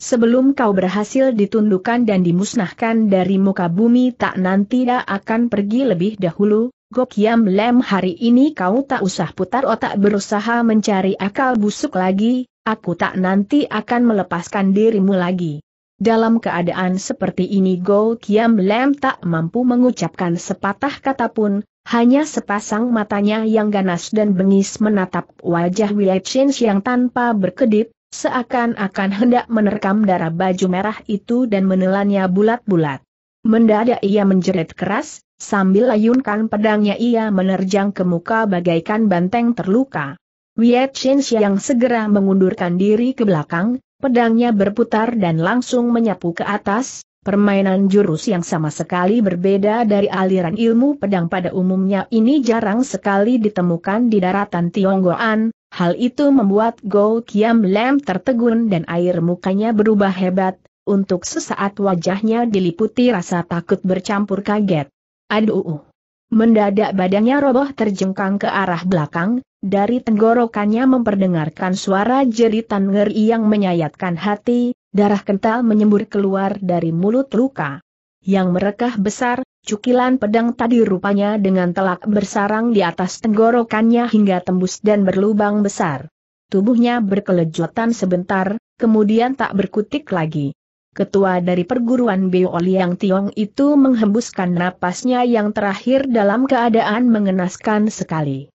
Sebelum kau berhasil ditundukkan dan dimusnahkan dari muka bumi tak nanti tidak akan pergi lebih dahulu, Gokiam Lem hari ini kau tak usah putar otak berusaha mencari akal busuk lagi, aku tak nanti akan melepaskan dirimu lagi. Dalam keadaan seperti ini Go Kiam Lem tak mampu mengucapkan sepatah kata pun, hanya sepasang matanya yang ganas dan bengis menatap wajah Chen yang tanpa berkedip, Seakan-akan hendak menerkam darah baju merah itu dan menelannya bulat-bulat. Mendadak ia menjerit keras, sambil layunkan pedangnya ia menerjang ke muka bagaikan banteng terluka. Wiet Chin yang segera mengundurkan diri ke belakang, pedangnya berputar dan langsung menyapu ke atas, permainan jurus yang sama sekali berbeda dari aliran ilmu pedang pada umumnya ini jarang sekali ditemukan di daratan Tionggoan, Hal itu membuat Go Kiam Lam tertegun dan air mukanya berubah hebat, untuk sesaat wajahnya diliputi rasa takut bercampur kaget. Aduh! Mendadak badannya roboh terjengkang ke arah belakang, dari tenggorokannya memperdengarkan suara jeritan ngeri yang menyayatkan hati, darah kental menyembur keluar dari mulut luka yang merekah besar, cukilan pedang tadi rupanya dengan telak bersarang di atas tenggorokannya hingga tembus dan berlubang besar. Tubuhnya berkelejutan sebentar, kemudian tak berkutik lagi. Ketua dari perguruan Beo Liang Tiong itu menghembuskan napasnya yang terakhir dalam keadaan mengenaskan sekali.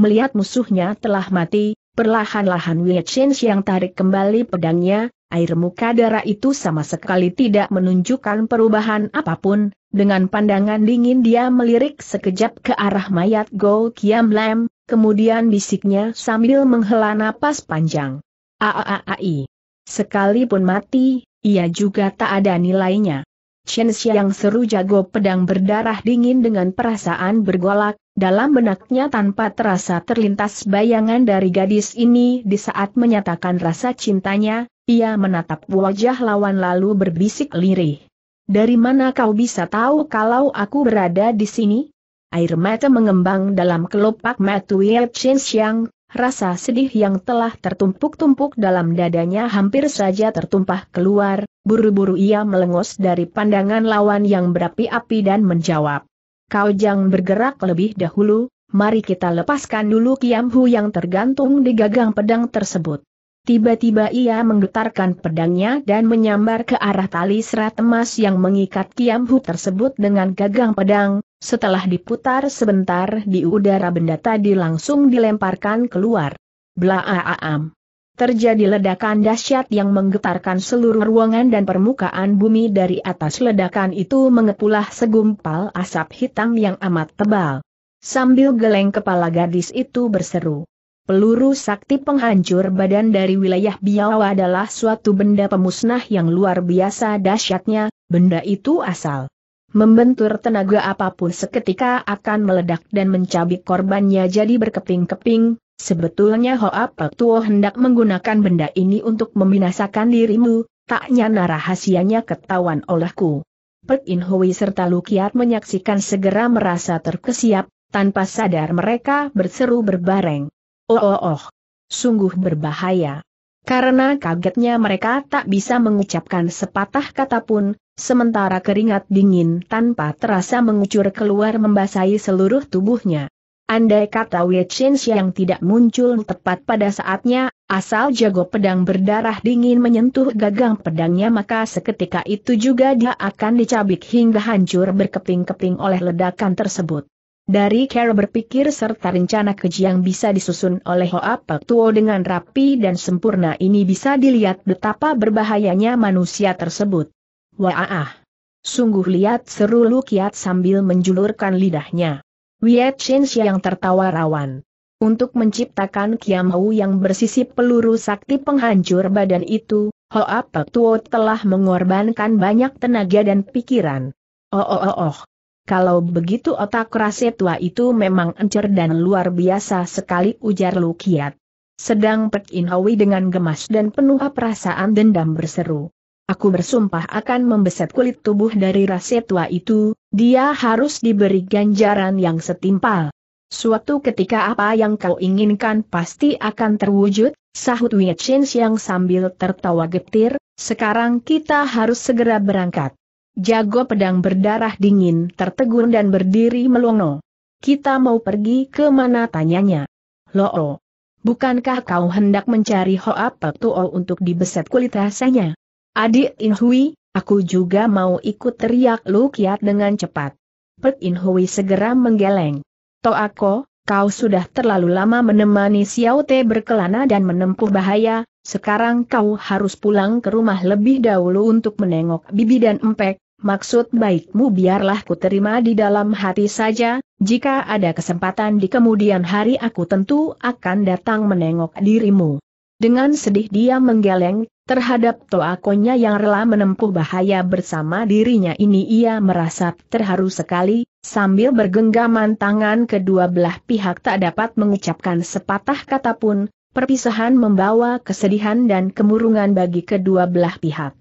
Melihat musuhnya telah mati, perlahan-lahan Wei Chen yang tarik kembali pedangnya, air muka darah itu sama sekali tidak menunjukkan perubahan apapun, dengan pandangan dingin dia melirik sekejap ke arah mayat Go Kiam Lam, kemudian bisiknya sambil menghela napas panjang. Aaai. Sekalipun mati, ia juga tak ada nilainya. Chen Xiang seru jago pedang berdarah dingin dengan perasaan bergolak, dalam benaknya tanpa terasa terlintas bayangan dari gadis ini di saat menyatakan rasa cintanya, ia menatap wajah lawan lalu berbisik lirih. Dari mana kau bisa tahu kalau aku berada di sini? Air mata mengembang dalam kelopak Wei Chen Xiang, rasa sedih yang telah tertumpuk-tumpuk dalam dadanya hampir saja tertumpah keluar, buru-buru ia melengos dari pandangan lawan yang berapi-api dan menjawab. Kau jangan bergerak lebih dahulu, mari kita lepaskan dulu Kiam Hu yang tergantung di gagang pedang tersebut. Tiba-tiba ia menggetarkan pedangnya dan menyambar ke arah tali serat emas yang mengikat Kiamhu tersebut dengan gagang pedang, setelah diputar sebentar di udara benda tadi langsung dilemparkan keluar. Blaaam. Terjadi ledakan dahsyat yang menggetarkan seluruh ruangan dan permukaan bumi dari atas ledakan itu mengepulah segumpal asap hitam yang amat tebal. Sambil geleng kepala gadis itu berseru, Peluru sakti penghancur badan dari wilayah Biawa adalah suatu benda pemusnah yang luar biasa dahsyatnya, benda itu asal membentur tenaga apapun seketika akan meledak dan mencabik korbannya jadi berkeping-keping, sebetulnya Hoa Petuo hendak menggunakan benda ini untuk membinasakan dirimu, tak nyana rahasianya ketahuan olehku. Pek In Hui serta Lukiat menyaksikan segera merasa terkesiap, tanpa sadar mereka berseru berbareng. Oh oh oh. Sungguh berbahaya. Karena kagetnya mereka tak bisa mengucapkan sepatah kata pun, sementara keringat dingin tanpa terasa mengucur keluar membasahi seluruh tubuhnya. Andai kata Wei yang tidak muncul tepat pada saatnya, asal jago pedang berdarah dingin menyentuh gagang pedangnya maka seketika itu juga dia akan dicabik hingga hancur berkeping-keping oleh ledakan tersebut. Dari cara berpikir serta rencana keji yang bisa disusun oleh Hoa Tuo dengan rapi dan sempurna ini bisa dilihat betapa berbahayanya manusia tersebut. Wah, Sungguh lihat seru Lu Kiat sambil menjulurkan lidahnya. Wiet Chen yang tertawa rawan. Untuk menciptakan kiamau yang bersisip peluru sakti penghancur badan itu, Hoa Tuo telah mengorbankan banyak tenaga dan pikiran. Oh oh oh oh. Kalau begitu otak raset tua itu memang encer dan luar biasa sekali ujar Lukiat. Sedang Pek In dengan gemas dan penuh perasaan dendam berseru. Aku bersumpah akan membeset kulit tubuh dari raset tua itu, dia harus diberi ganjaran yang setimpal. Suatu ketika apa yang kau inginkan pasti akan terwujud, sahut Wei Chen yang sambil tertawa getir, sekarang kita harus segera berangkat. Jago pedang berdarah dingin tertegun dan berdiri melongo. Kita mau pergi ke mana tanyanya? Loo. Oh. Bukankah kau hendak mencari Hoa Pektuo oh untuk dibeset kulit rasanya? Adik Inhui, aku juga mau ikut teriak Lu Kiat dengan cepat. Pet Inhui segera menggeleng. Toako, kau sudah terlalu lama menemani Xiao Te berkelana dan menempuh bahaya, sekarang kau harus pulang ke rumah lebih dahulu untuk menengok bibi dan empek, maksud baikmu biarlah ku terima di dalam hati saja, jika ada kesempatan di kemudian hari aku tentu akan datang menengok dirimu. Dengan sedih dia menggeleng, terhadap toakonya yang rela menempuh bahaya bersama dirinya ini ia merasa terharu sekali, sambil bergenggaman tangan kedua belah pihak tak dapat mengucapkan sepatah kata pun, perpisahan membawa kesedihan dan kemurungan bagi kedua belah pihak.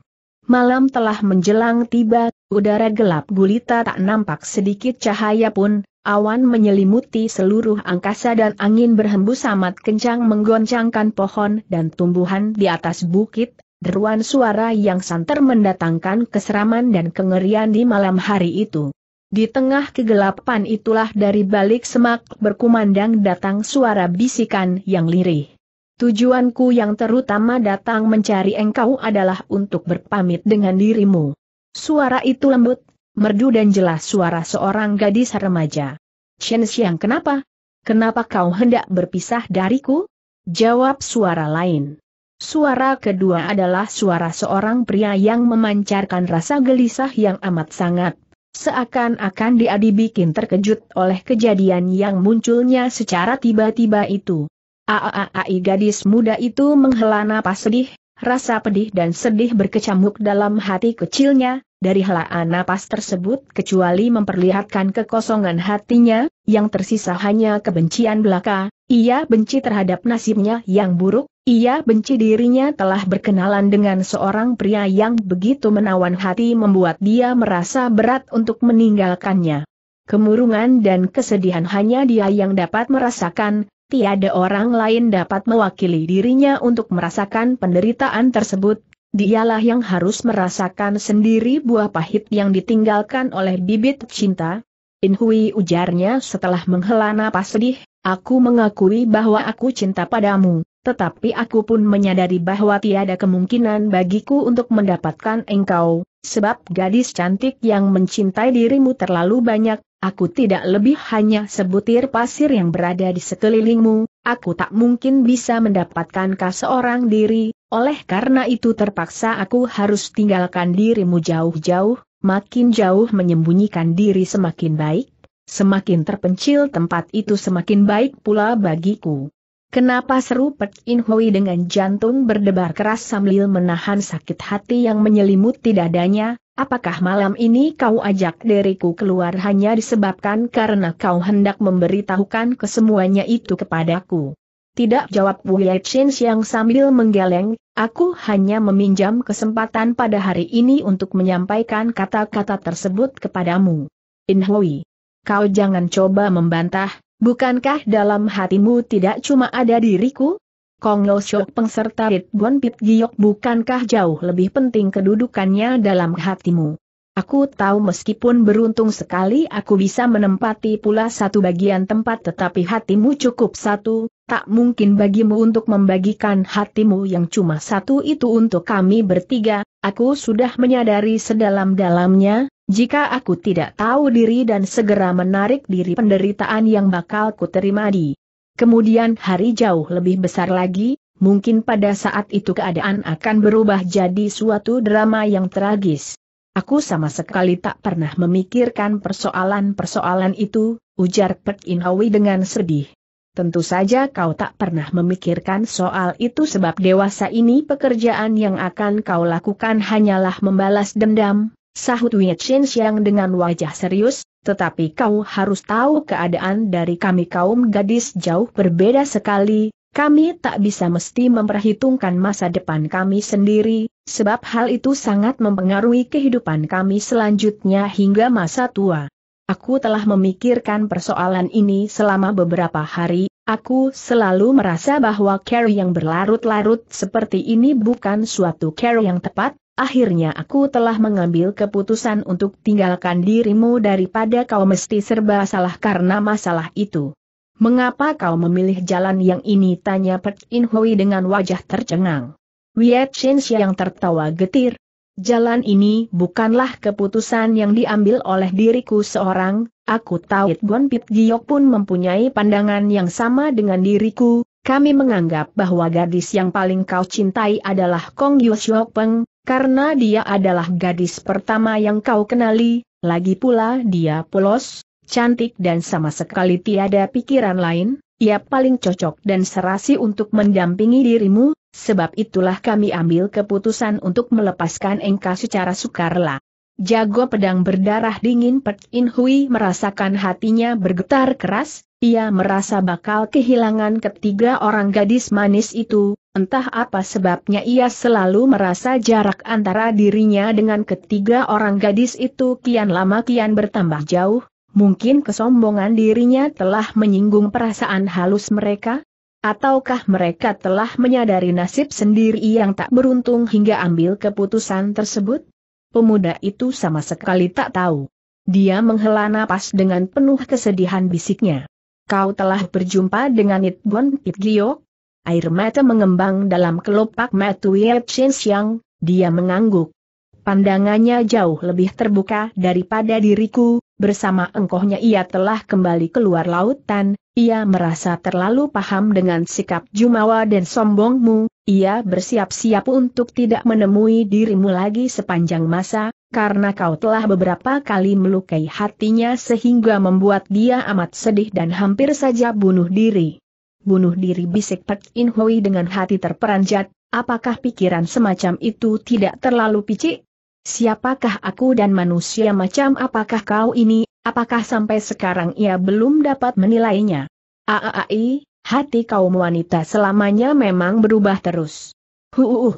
Malam telah menjelang tiba, udara gelap gulita tak nampak sedikit cahaya pun, Awan menyelimuti seluruh angkasa dan angin berhembus amat kencang menggoncangkan pohon dan tumbuhan di atas bukit, deruan suara yang santer mendatangkan keseraman dan kengerian di malam hari itu. Di tengah kegelapan itulah dari balik semak berkumandang datang suara bisikan yang lirih. Tujuanku yang terutama datang mencari engkau adalah untuk berpamit dengan dirimu. Suara itu lembut, merdu dan jelas suara seorang gadis remaja. Chen Xiang kenapa? Kenapa kau hendak berpisah dariku? Jawab suara lain. Suara kedua adalah suara seorang pria yang memancarkan rasa gelisah yang amat sangat. Seakan-akan dia dibikin terkejut oleh kejadian yang munculnya secara tiba-tiba itu. Aaai gadis muda itu menghela napas sedih, rasa pedih dan sedih berkecamuk dalam hati kecilnya, dari helaan napas tersebut kecuali memperlihatkan kekosongan hatinya, yang tersisa hanya kebencian belaka, ia benci terhadap nasibnya yang buruk, ia benci dirinya telah berkenalan dengan seorang pria yang begitu menawan hati membuat dia merasa berat untuk meninggalkannya. Kemurungan dan kesedihan hanya dia yang dapat merasakan, tiada orang lain dapat mewakili dirinya untuk merasakan penderitaan tersebut, Dialah yang harus merasakan sendiri buah pahit yang ditinggalkan oleh bibit cinta. Inhui ujarnya setelah menghela napas sedih, aku mengakui bahwa aku cinta padamu, tetapi aku pun menyadari bahwa tiada kemungkinan bagiku untuk mendapatkan engkau, sebab gadis cantik yang mencintai dirimu terlalu banyak, Aku tidak lebih hanya sebutir pasir yang berada di sekelilingmu, aku tak mungkin bisa mendapatkan kau seorang diri, oleh karena itu terpaksa aku harus tinggalkan dirimu jauh-jauh, makin jauh menyembunyikan diri semakin baik, semakin terpencil tempat itu semakin baik pula bagiku. Kenapa seru Pek In Hui dengan jantung berdebar keras sambil menahan sakit hati yang menyelimuti dadanya, Apakah malam ini kau ajak diriku keluar hanya disebabkan karena kau hendak memberitahukan kesemuanya itu kepadaku? Tidak jawab Wu Yachin yang sambil menggeleng, aku hanya meminjam kesempatan pada hari ini untuk menyampaikan kata-kata tersebut kepadamu. Inhui, kau jangan coba membantah, bukankah dalam hatimu tidak cuma ada diriku? Kong Lo Shok Peng serta Rit Bon Pit Giok bukankah jauh lebih penting kedudukannya dalam hatimu? Aku tahu meskipun beruntung sekali aku bisa menempati pula satu bagian tempat tetapi hatimu cukup satu, tak mungkin bagimu untuk membagikan hatimu yang cuma satu itu untuk kami bertiga, aku sudah menyadari sedalam-dalamnya, jika aku tidak tahu diri dan segera menarik diri penderitaan yang bakal kuterima di Kemudian hari jauh lebih besar lagi, mungkin pada saat itu keadaan akan berubah jadi suatu drama yang tragis. Aku sama sekali tak pernah memikirkan persoalan-persoalan itu, ujar Pek Inhawi dengan sedih. Tentu saja kau tak pernah memikirkan soal itu sebab dewasa ini pekerjaan yang akan kau lakukan hanyalah membalas dendam, Sahut Wei Chin Xiang dengan wajah serius, tetapi kau harus tahu keadaan dari kami kaum gadis jauh berbeda sekali, kami tak bisa mesti memperhitungkan masa depan kami sendiri, sebab hal itu sangat mempengaruhi kehidupan kami selanjutnya hingga masa tua. Aku telah memikirkan persoalan ini selama beberapa hari, aku selalu merasa bahwa care yang berlarut-larut seperti ini bukan suatu care yang tepat, akhirnya aku telah mengambil keputusan untuk tinggalkan dirimu daripada kau mesti serba salah karena masalah itu. Mengapa kau memilih jalan yang ini? Tanya Pek In Hui dengan wajah tercengang. Wiat Shinsha yang tertawa getir. Jalan ini bukanlah keputusan yang diambil oleh diriku seorang, aku tahu Gon Pit Giok pun mempunyai pandangan yang sama dengan diriku, kami menganggap bahwa gadis yang paling kau cintai adalah Kong Yusho Peng, karena dia adalah gadis pertama yang kau kenali, lagi pula dia polos, cantik dan sama sekali tiada pikiran lain, ia paling cocok dan serasi untuk mendampingi dirimu, sebab itulah kami ambil keputusan untuk melepaskan engkau secara sukarela. Jago pedang berdarah dingin Pek In Hui merasakan hatinya bergetar keras, ia merasa bakal kehilangan ketiga orang gadis manis itu, entah apa sebabnya ia selalu merasa jarak antara dirinya dengan ketiga orang gadis itu kian lama kian bertambah jauh, mungkin kesombongan dirinya telah menyinggung perasaan halus mereka, Ataukah mereka telah menyadari nasib sendiri yang tak beruntung hingga ambil keputusan tersebut? pemuda itu sama sekali tak tahu. Dia menghela napas dengan penuh kesedihan bisiknya. Kau telah berjumpa dengan Itbon Pipgio? Air mata mengembang dalam kelopak matu Ye Chin Siang, dia mengangguk pandangannya jauh lebih terbuka daripada diriku, bersama engkohnya ia telah kembali keluar lautan, ia merasa terlalu paham dengan sikap jumawa dan sombongmu, ia bersiap-siap untuk tidak menemui dirimu lagi sepanjang masa, karena kau telah beberapa kali melukai hatinya sehingga membuat dia amat sedih dan hampir saja bunuh diri. Bunuh diri bisik Pek In Hui dengan hati terperanjat, apakah pikiran semacam itu tidak terlalu picik? Siapakah aku dan manusia macam apakah kau ini, apakah sampai sekarang ia belum dapat menilainya? Aai, hati kaum wanita selamanya memang berubah terus. Huuuh.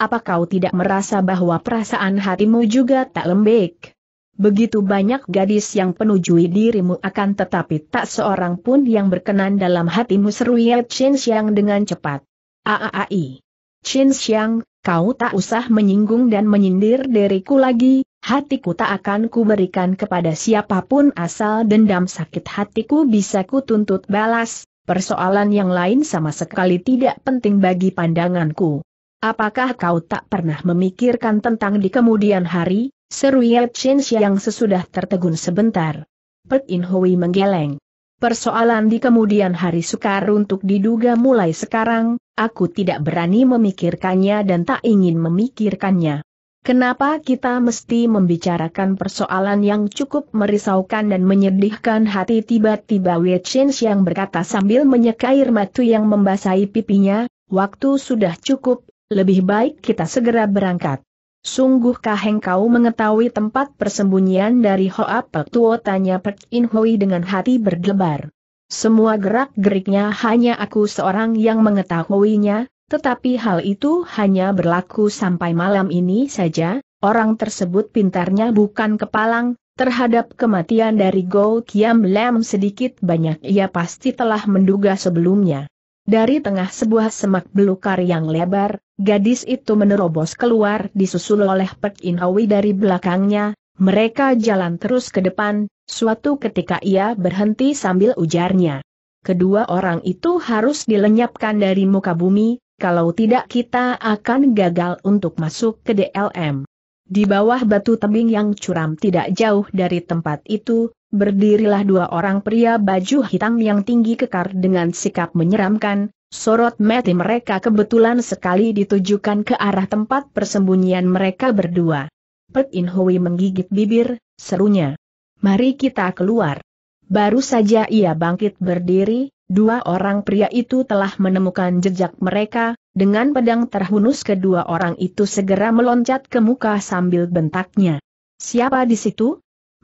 Apa kau tidak merasa bahwa perasaan hatimu juga tak lembek? Begitu banyak gadis yang penujui dirimu akan tetapi tak seorang pun yang berkenan dalam hatimu seru Ye Chin Xiang dengan cepat. Aai. Chin Xiang, kau tak usah menyinggung dan menyindir diriku lagi, hatiku tak akan kuberikan kepada siapapun asal dendam sakit hatiku bisa kutuntut balas, persoalan yang lain sama sekali tidak penting bagi pandanganku. Apakah kau tak pernah memikirkan tentang di kemudian hari, seru Chen yang sesudah tertegun sebentar. Pek In Hui menggeleng. Persoalan di kemudian hari sukar untuk diduga mulai sekarang, aku tidak berani memikirkannya dan tak ingin memikirkannya. Kenapa kita mesti membicarakan persoalan yang cukup merisaukan dan menyedihkan hati tiba-tiba Wechens yang berkata sambil menyeka air matu yang membasahi pipinya, waktu sudah cukup, lebih baik kita segera berangkat. Sungguhkah engkau mengetahui tempat persembunyian dari Hoa Pek Tuo? Tanya Pek In Hui dengan hati berdebar. Semua gerak-geriknya hanya aku seorang yang mengetahuinya, tetapi hal itu hanya berlaku sampai malam ini saja, orang tersebut pintarnya bukan kepalang, terhadap kematian dari Go Kiam Lam sedikit banyak ia pasti telah menduga sebelumnya. Dari tengah sebuah semak belukar yang lebar, gadis itu menerobos keluar disusul oleh Pek In dari belakangnya, mereka jalan terus ke depan, suatu ketika ia berhenti sambil ujarnya. Kedua orang itu harus dilenyapkan dari muka bumi, kalau tidak kita akan gagal untuk masuk ke DLM. Di bawah batu tebing yang curam tidak jauh dari tempat itu, Berdirilah dua orang pria baju hitam yang tinggi kekar dengan sikap menyeramkan, sorot mati mereka kebetulan sekali ditujukan ke arah tempat persembunyian mereka berdua. Pek In Hui menggigit bibir, serunya. Mari kita keluar. Baru saja ia bangkit berdiri, dua orang pria itu telah menemukan jejak mereka, dengan pedang terhunus kedua orang itu segera meloncat ke muka sambil bentaknya. Siapa di situ?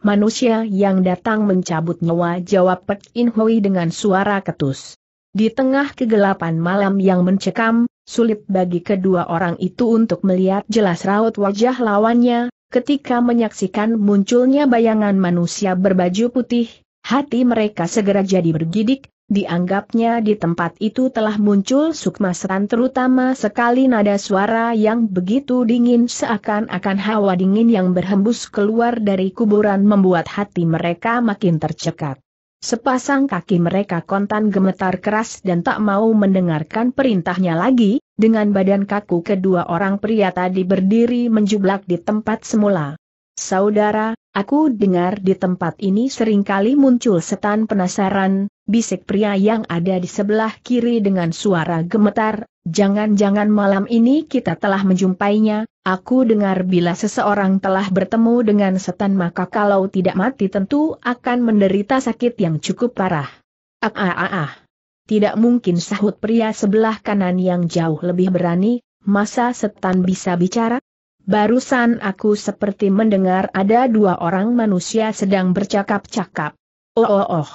Manusia yang datang mencabut nyawa jawab Pek In Hui dengan suara ketus. Di tengah kegelapan malam yang mencekam, sulit bagi kedua orang itu untuk melihat jelas raut wajah lawannya, ketika menyaksikan munculnya bayangan manusia berbaju putih, hati mereka segera jadi bergidik, Dianggapnya di tempat itu telah muncul sukma seran terutama sekali nada suara yang begitu dingin seakan-akan hawa dingin yang berhembus keluar dari kuburan membuat hati mereka makin tercekat. Sepasang kaki mereka kontan gemetar keras dan tak mau mendengarkan perintahnya lagi, dengan badan kaku kedua orang pria tadi berdiri menjublak di tempat semula. Saudara, aku dengar di tempat ini seringkali muncul setan penasaran, bisik pria yang ada di sebelah kiri dengan suara gemetar, jangan-jangan malam ini kita telah menjumpainya, aku dengar bila seseorang telah bertemu dengan setan maka kalau tidak mati tentu akan menderita sakit yang cukup parah. Ah ah ah ah. Tidak mungkin sahut pria sebelah kanan yang jauh lebih berani, masa setan bisa bicara? Barusan aku seperti mendengar ada dua orang manusia sedang bercakap-cakap. Oh oh oh.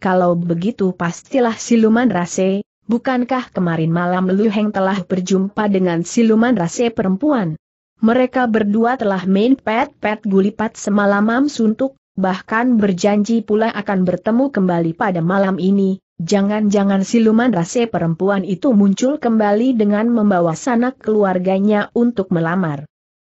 Kalau begitu pastilah siluman rase, bukankah kemarin malam Lu Heng telah berjumpa dengan siluman rase perempuan? Mereka berdua telah main pet-pet gulipat semalamam suntuk, bahkan berjanji pula akan bertemu kembali pada malam ini. Jangan-jangan siluman rase perempuan itu muncul kembali dengan membawa sanak keluarganya untuk melamar.